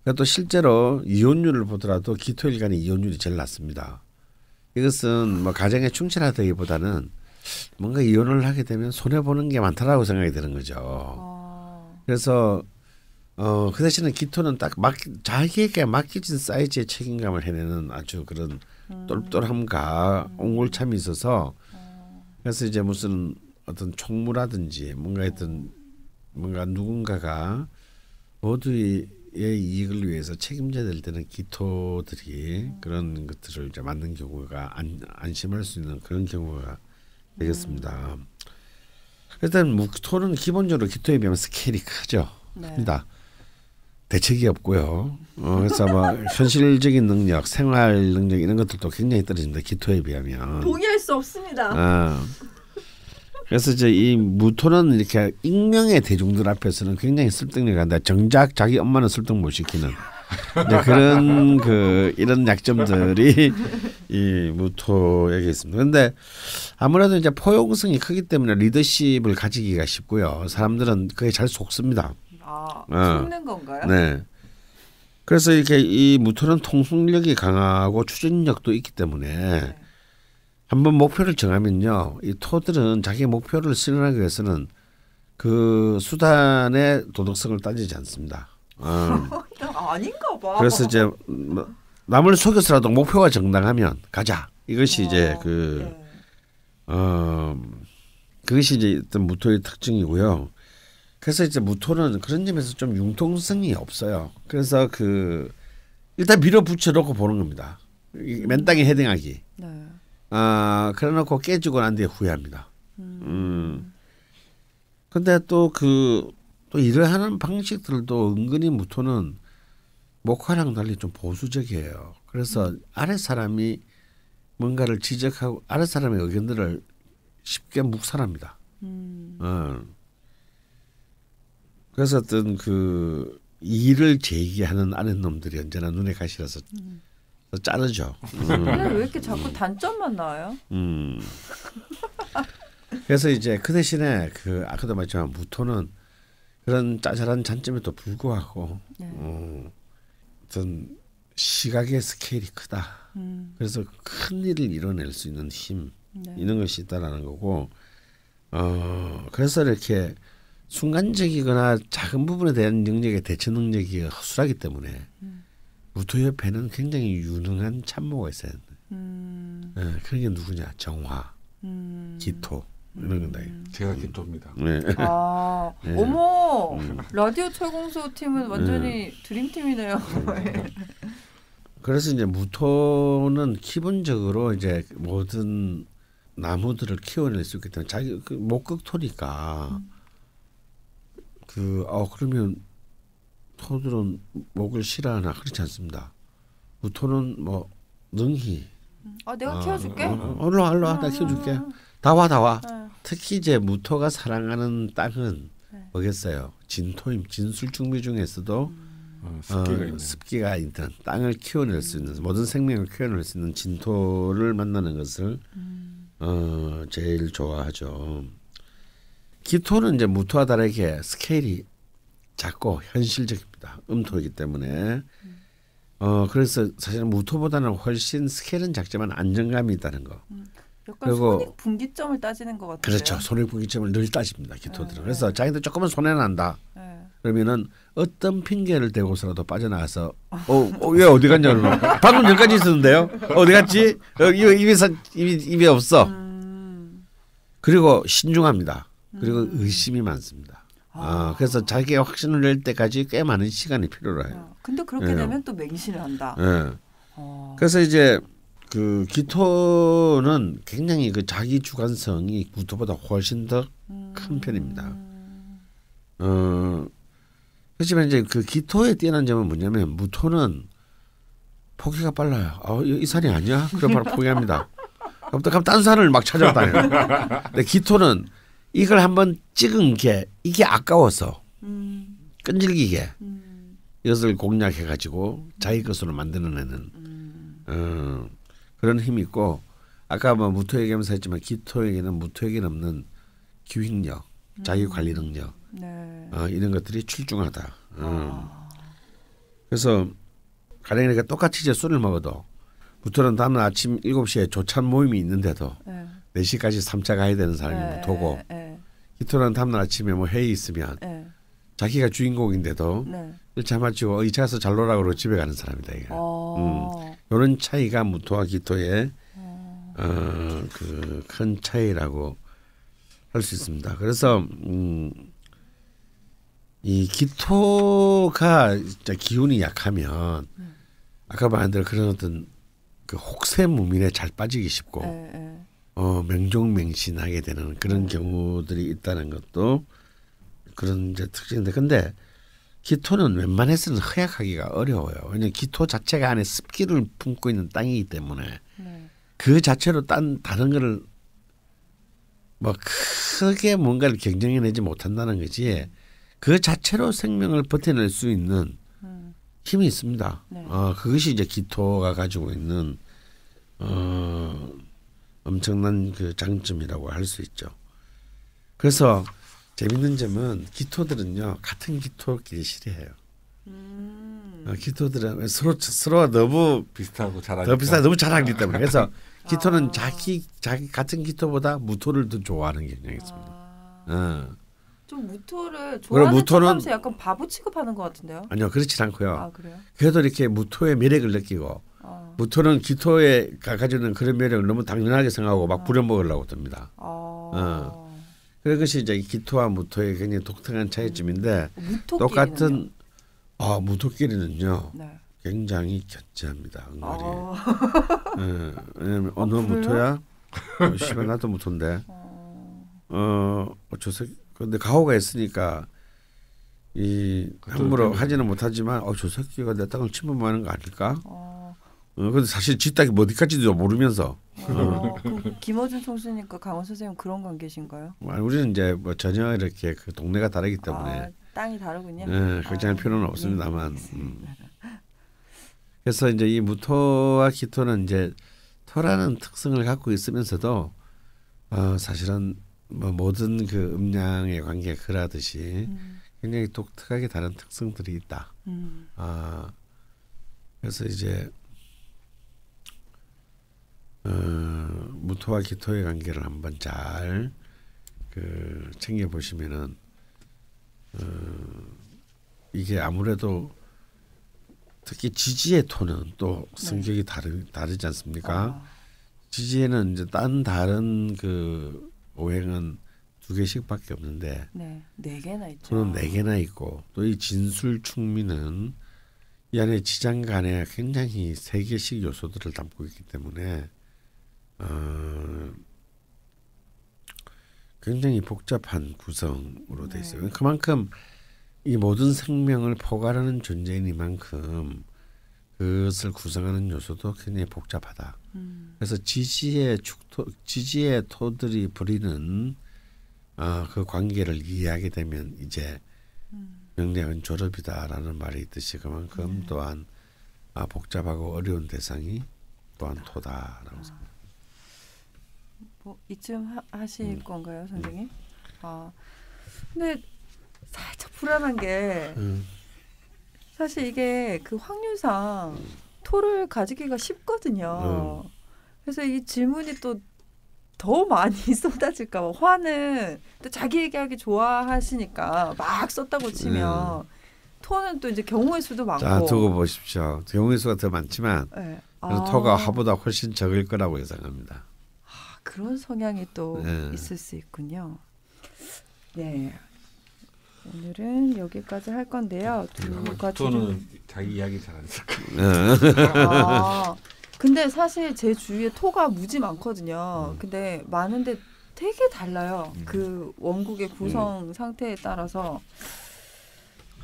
S2: 그러니까 또 실제로 이혼율을 보더라도 기토일간의 이혼율이 제일 낮습니다. 이것은 뭐 가정에 충실하다기보다는 뭔가 이혼을 하게 되면 손해 보는 게 많다라고 생각이 드는 거죠. 어. 그래서 어그 대신에 기토는 딱막 자기에게 맡겨진 사이즈의 책임감을 해내는 아주 그런 음. 똘똘함과 음. 옹골참이 있어서 어. 그래서 이제 무슨 어떤 총무라든지 뭔가 했던 뭔가 누군가가 모두의 이익을 위해서 책임져야 될 때는 기토들이 그런 것들을 이제 맞는 경우가 안, 안심할 수 있는 그런 경우가 되겠습니다. 음. 일단 목토는 기본적으로 기토에 비하면 스케일이 크죠. 네. 니다 대책이 없고요. 어, 그래서 뭐 현실적인 능력, 생활 능력 이런 것들도 굉장히 떨어집니다. 기토에 비하면 동의할
S1: 수 없습니다.
S2: 어. 그래서 이제 이 무토는 이렇게 익명의 대중들 앞에서는 굉장히 쓸데없는 간다. 정작 자기 엄마는 쓸데못 시키는 네, 그런 그 이런 약점들이 이 무토에게 있습니다. 근데 아무래도 이제 포용성이 크기 때문에 리더십을 가지기가 쉽고요. 사람들은 그게 잘 속습니다. 아, 예. 속는 건가요? 네. 그래서 이렇게 이 무토는 통속력이 강하고 추진력도 있기 때문에 네. 한번 목표를 정하면요. 이 토들은 자기 목표를 실현하기 위해서는 그 수단의 도덕성을 따지지 않습니다. 음.
S1: 아닌가 봐. 그래서 이제
S2: 뭐 남을 속여서라도 목표가 정당하면 가자. 이것이 어, 이제 그 네. 어, 그것이 이제 어떤 무토의 특징이고요. 그래서 이제 무토는 그런 점에서 좀 융통성이 없어요. 그래서 그 일단 밀어붙여 놓고 보는 겁니다. 맨땅에 헤딩하기. 네. 아 그래놓고 깨지고 난 뒤에 후회합니다. 음. 근데 또 그 또 일을 하는 방식들도 은근히 무토는 목화랑 달리 좀 보수적이에요. 그래서 음. 아래 사람이 뭔가를 지적하고 아래 사람의 의견들을 쉽게 묵살합니다. 음. 어. 그래서 어떤 그 일을 제기하는 아랫놈들이 언제나 눈에 가시라서 음. 짜르죠. 음. 왜 이렇게 자꾸
S1: 단점만 나와요?
S2: 음. 그래서 이제 그 대신에 그 아까도 말했지만 무토는 그런 짜잘한 잔점에도 불구하고 네. 음, 시각의 스케일이 크다. 음. 그래서 큰 일을 이뤄낼 수 있는 힘 네. 이런 것이 있다라는 거고 어 그래서 이렇게 순간적이거나 작은 부분에 대한 능력의 대처 능력이 허술하기 때문에 음. 무토옆에는 굉장히 유능한 참모가 있어요. 음. 네, 그게 누구냐? 정화, 음. 기토 이런 음. 건데. 제가 기토입니다. 네. 아, 네. 어머
S1: 음. 라디오 철공소 팀은 완전히 네. 드림 팀이네요.
S2: 그래서 이제 무토는 기본적으로 이제 모든 나무들을 키워낼 수 있기 때문에 자기 그 목극토니까 음. 그어 그러면 토들은 목을 싫어하나 그렇지 않습니다. 우토는 뭐 능히
S1: 어 내가 아, 키워줄게. 어, 어,
S2: 얼른 얼른 나 아, 키워줄게. 아, 다와 다와. 네. 특히 이제 무토가 사랑하는 땅은 네. 뭐겠어요? 진토임 진술중미 중에서도 음. 어, 습기가, 어, 습기가 있는 땅을 키워낼 수 있는 모든 생명을 키워낼 수 있는 진토를 만나는 것을 음. 어, 제일 좋아하죠. 기토는 이제 무토와 다르게 스케일이 작고 현실적입니다. 음토이기 때문에 어 그래서 사실 무토보다는 훨씬 스케일은 작지만 안정감이 있다는 거.
S1: 약간 음, 손익 분기점을 따지는 것 같아요. 그렇죠.
S2: 손익 분기점을 늘 따집니다. 기토들은. 네. 그래서 자기들 조금은 손해 난다. 네. 그러면은 어떤 핑계를 대고서라도 빠져나와서 어, 어, 어 왜 어디 갔냐 그고 방금 전까지 있었는데요. 어디 갔지? 어, 입, 입에서 이미이 없어. 음. 그리고 신중합니다. 그리고 음. 의심이 많습니다. 아. 아, 그래서 자기의 확신을 낼 때까지 꽤 많은 시간이 필요로 해요. 어, 근데 그렇게 예. 되면
S1: 또 맹신을 한다. 예.
S2: 어. 그래서 이제 그 기토는 굉장히 그 자기 주관성이 구토보다 훨씬 더큰 음. 편입니다. 어, 그렇지만 이제 그 기토에 뛰어난 점은 뭐냐면 무토는 포기가 빨라요. 아, 이 산이 아니야? 그럼 바로 포기합니다. 그럼 또 그럼 딴 산을 막 찾아다녀요. 근데 기토는 이걸 한번 찍은 게 이게 아까워서 음. 끈질기게 음. 이것을 공략해 가지고 자기 것으로 만드는애는 음. 어, 그런 힘이 있고 아까 뭐 무토 얘기하면서 했지만 기토에게는 무토에게는 없는 기획력 음. 자기 관리 능력 네. 어, 이런 것들이 출중하다. 어. 아. 그래서 가령 이렇게 똑같이 이제 술을 먹어도 무토는 다음 아침 7시에 조찬 모임이 있는데도 네. 4시까지 3차 가야 되는 사람이 네, 무토고 뭐 네, 네. 이토란 다음날 아침에 뭐 회의 있으면 네. 자기가 주인공인데도 네. 일차 마치고 이 차에서 잘 놀아 그러고 집에 가는 사람이다 이거.
S3: 오. 어.
S2: 음. 요런 차이가 무토와 기토의 어그 어, 큰 차이라고 할 수 있습니다. 그래서 음, 이 기토가 진짜 기운이 약하면 음. 아까 말한 대로 그런 어떤 그 혹세 무민에 잘 빠지기 쉽고 에, 네, 에. 네. 어, 명종맹신하게 되는 그런 경우들이 있다는 것도 그런 이제 특징인데 근데 기토는 웬만해서는 허약하기가 어려워요. 왜냐하면 기토 자체가 안에 습기를 품고 있는 땅이기 때문에 네. 그 자체로 딴 다른 거를 뭐 크게 뭔가를 경쟁해내지 못한다는 거지 그 자체로 생명을 버텨낼 수 있는 음. 힘이 있습니다. 네. 어, 그것이 이제 기토가 가지고 있는 어, 엄청난 그 장점이라고 할 수 있죠. 그래서 재밌는 점은 기토들은요 같은 기토끼리 싫어해요. 음. 어, 기토들은 서로 서로가 너무 비슷하고 잘하기 비슷하 너무 잘하기 때문에 그래서 아. 기토는 아. 자기 자기 같은 기토보다 무토를 더 좋아하는 경향이 있습니다. 아. 어.
S1: 좀 무토를 좋아하는 무토는, 약간 바보 취급하는 것 같은데요?
S2: 아니요 그렇진 않고요. 아, 그래요? 그래도 이렇게 무토의 매력을 느끼고 어. 무토는 기토에 가지는 그런 매력을 너무 당연하게 생각하고 막 어. 부려먹으려고 듭니다. 어. 어. 그 것이 이제 기토와 무토의 굉장히 독특한 차이점인데 음. 똑같은 어, 무토끼리는요 네. 굉장히 견제합니다. 은근히. 어. 네, 왜냐면 어, 어느 어, 무토야? 시발 나도 무토인데. 어 어쩌서 근데 가호가 있으니까 이 함부로 하지는 못하지만 어저 새끼가 내 땅을 침범하는 거 아닐까? 어. 어, 근데 사실 지딱이 뭐 어디까지도 모르면서. 어.
S1: 그 김어준 총수님과 강원 선생님 그런 관계신가요?
S2: 아니, 우리는 이제 뭐 전혀 이렇게 그 동네가 다르기 때문에. 아, 땅이 다르군요. 네, 걱정할 아, 필요는 예, 없습니다만. 네. 음. 그래서 이제 이 무토와 기토는 이제 토라는 특성을 갖고 있으면서도 어, 사실은 뭐 모든 그 음양의 관계 그러듯이 음. 굉장히 독특하게 다른 특성들이 있다. 음. 아 그래서 이제 어, 무토와 기토의 관계를 한번 잘그 챙겨 보시면은 어, 이게 아무래도 특히 지지의 톤은 또 성격이 네. 다르 다르지 않습니까? 아. 지지에는 이제 딴 다른 그 오행은 두 개씩밖에 없는데
S1: 네, 네 개나 있죠.
S2: 토는 네 개나 있고 또 이 진술충미는 이 안에 지장간에 굉장히 세 개씩 요소들을 담고 있기 때문에 어, 굉장히 복잡한 구성으로 돼 있어요. 네. 그만큼 이 모든 생명을 포괄하는 존재이만큼 그것을 구성하는 요소도 굉장히 복잡하다. 음. 그래서 지지의 축토, 지지의 토들이 부리는 어, 그 관계를 이해하게 되면 이제 음. 명량은 졸업이다라는 말이 있듯이 그만큼 네. 또한 아, 복잡하고 어려운 대상이 또한 토다라고 생각합니다. 아.
S1: 뭐 이쯤 하, 실 음. 건가요, 음. 선생님? 아 근데 살짝 불안한 게 음. 사실 이게 그 확률상 토를 가지기가 쉽거든요. 음. 그래서 이 질문이 또 더 많이 쏟아질까 봐 화는 또 자기 얘기하기 좋아하시니까 막 썼다고 치면 토는 또 이제 경우의 수도 많고. 자, 두고
S2: 보십시오. 경우의 수가 더 많지만 네. 아. 토가 화보다 훨씬 적을 거라고 예상합니다.
S1: 그런 성향이 또 네. 있을 수 있군요. 네. 오늘은 여기까지 할 건데요. 네. 두가
S2: 저는
S4: 자기 이야기 잘안쓸거
S3: 네. 아,
S1: 근데 사실 제 주위에 토가 무지 많거든요. 음. 근데 많은데 되게 달라요. 음. 그 원국의 구성 음. 상태에 따라서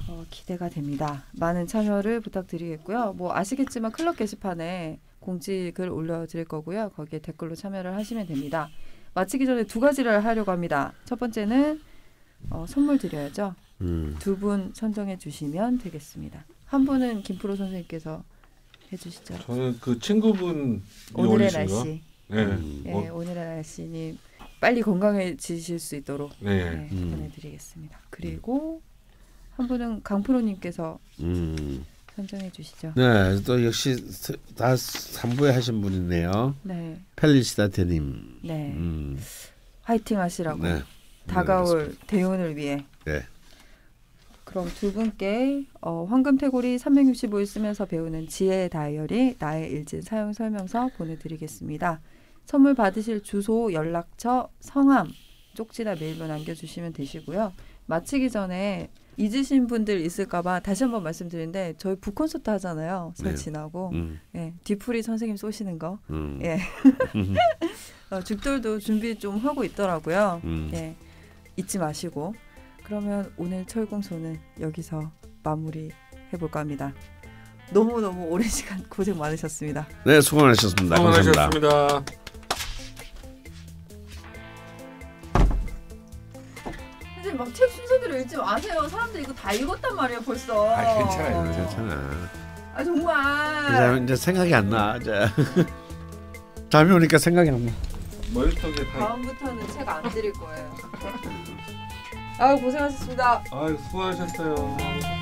S1: 어, 기대가 됩니다. 많은 참여를 부탁드리겠고요. 뭐 아시겠지만 클럽 게시판에 공지글 올려드릴 거고요. 거기에 댓글로 참여를 하시면 됩니다. 마치기 전에 두 가지를 하려고 합니다. 첫 번째는 어, 선물 드려야죠. 음. 두분 선정해 주시면 되겠습니다. 한 분은 김프로 선생님께서 해주시죠.
S4: 저는 그 친구분 오늘의 날씨. 네. 음. 네
S1: 어. 오늘의 날씨님 빨리 건강해지실 수 있도록 네. 네, 음. 보내드리겠습니다. 그리고 한 분은 강프로님께서
S2: 음.
S1: 선정해 주시죠.
S2: 네, 또 역시 다 3부에 하신 분이네요. 네. 펠리시다 대님. 네. 음.
S1: 화이팅 하시라고. 네. 다가올 네, 대운을 위해. 네. 그럼 두 분께 어, 황금태고리 365일 쓰면서 배우는 지혜의 다이어리 나의 일진 사용 설명서 보내드리겠습니다. 선물 받으실 주소, 연락처, 성함, 쪽지나 메일로 남겨주시면 되시고요. 마치기 전에 잊으신 분들 있을까봐 다시 한번 말씀드리는데 저희 북콘서트 하잖아요. 설 네. 지나고 음. 예, 뒤풀이 선생님 쏘시는 거. 음. 예. 어, 죽돌도 준비 좀 하고 있더라고요. 음. 예, 잊지 마시고 그러면 오늘 철공소는 여기서 마무리 해볼까 합니다. 너무너무 오랜 시간 고생 많으셨습니다.
S2: 네, 수고 많셨습니다 수고 많셨습니다 감사합니다. 수고
S4: 많셨습니다
S1: 선생막책 순서대로 읽지 마세요. 사람들 이거 다 읽었단 말이야 벌써. 아
S2: 괜찮아요, 괜찮아.
S1: 아 정말.
S2: 이제, 이제 생각이 안 나. 이제 잠이 오니까 생각이 안 나.
S4: 머릿속에 다. 다음부터는
S1: 책 안 드릴 거예요. 아 고생하셨습니다.
S4: 아 수고하셨어요.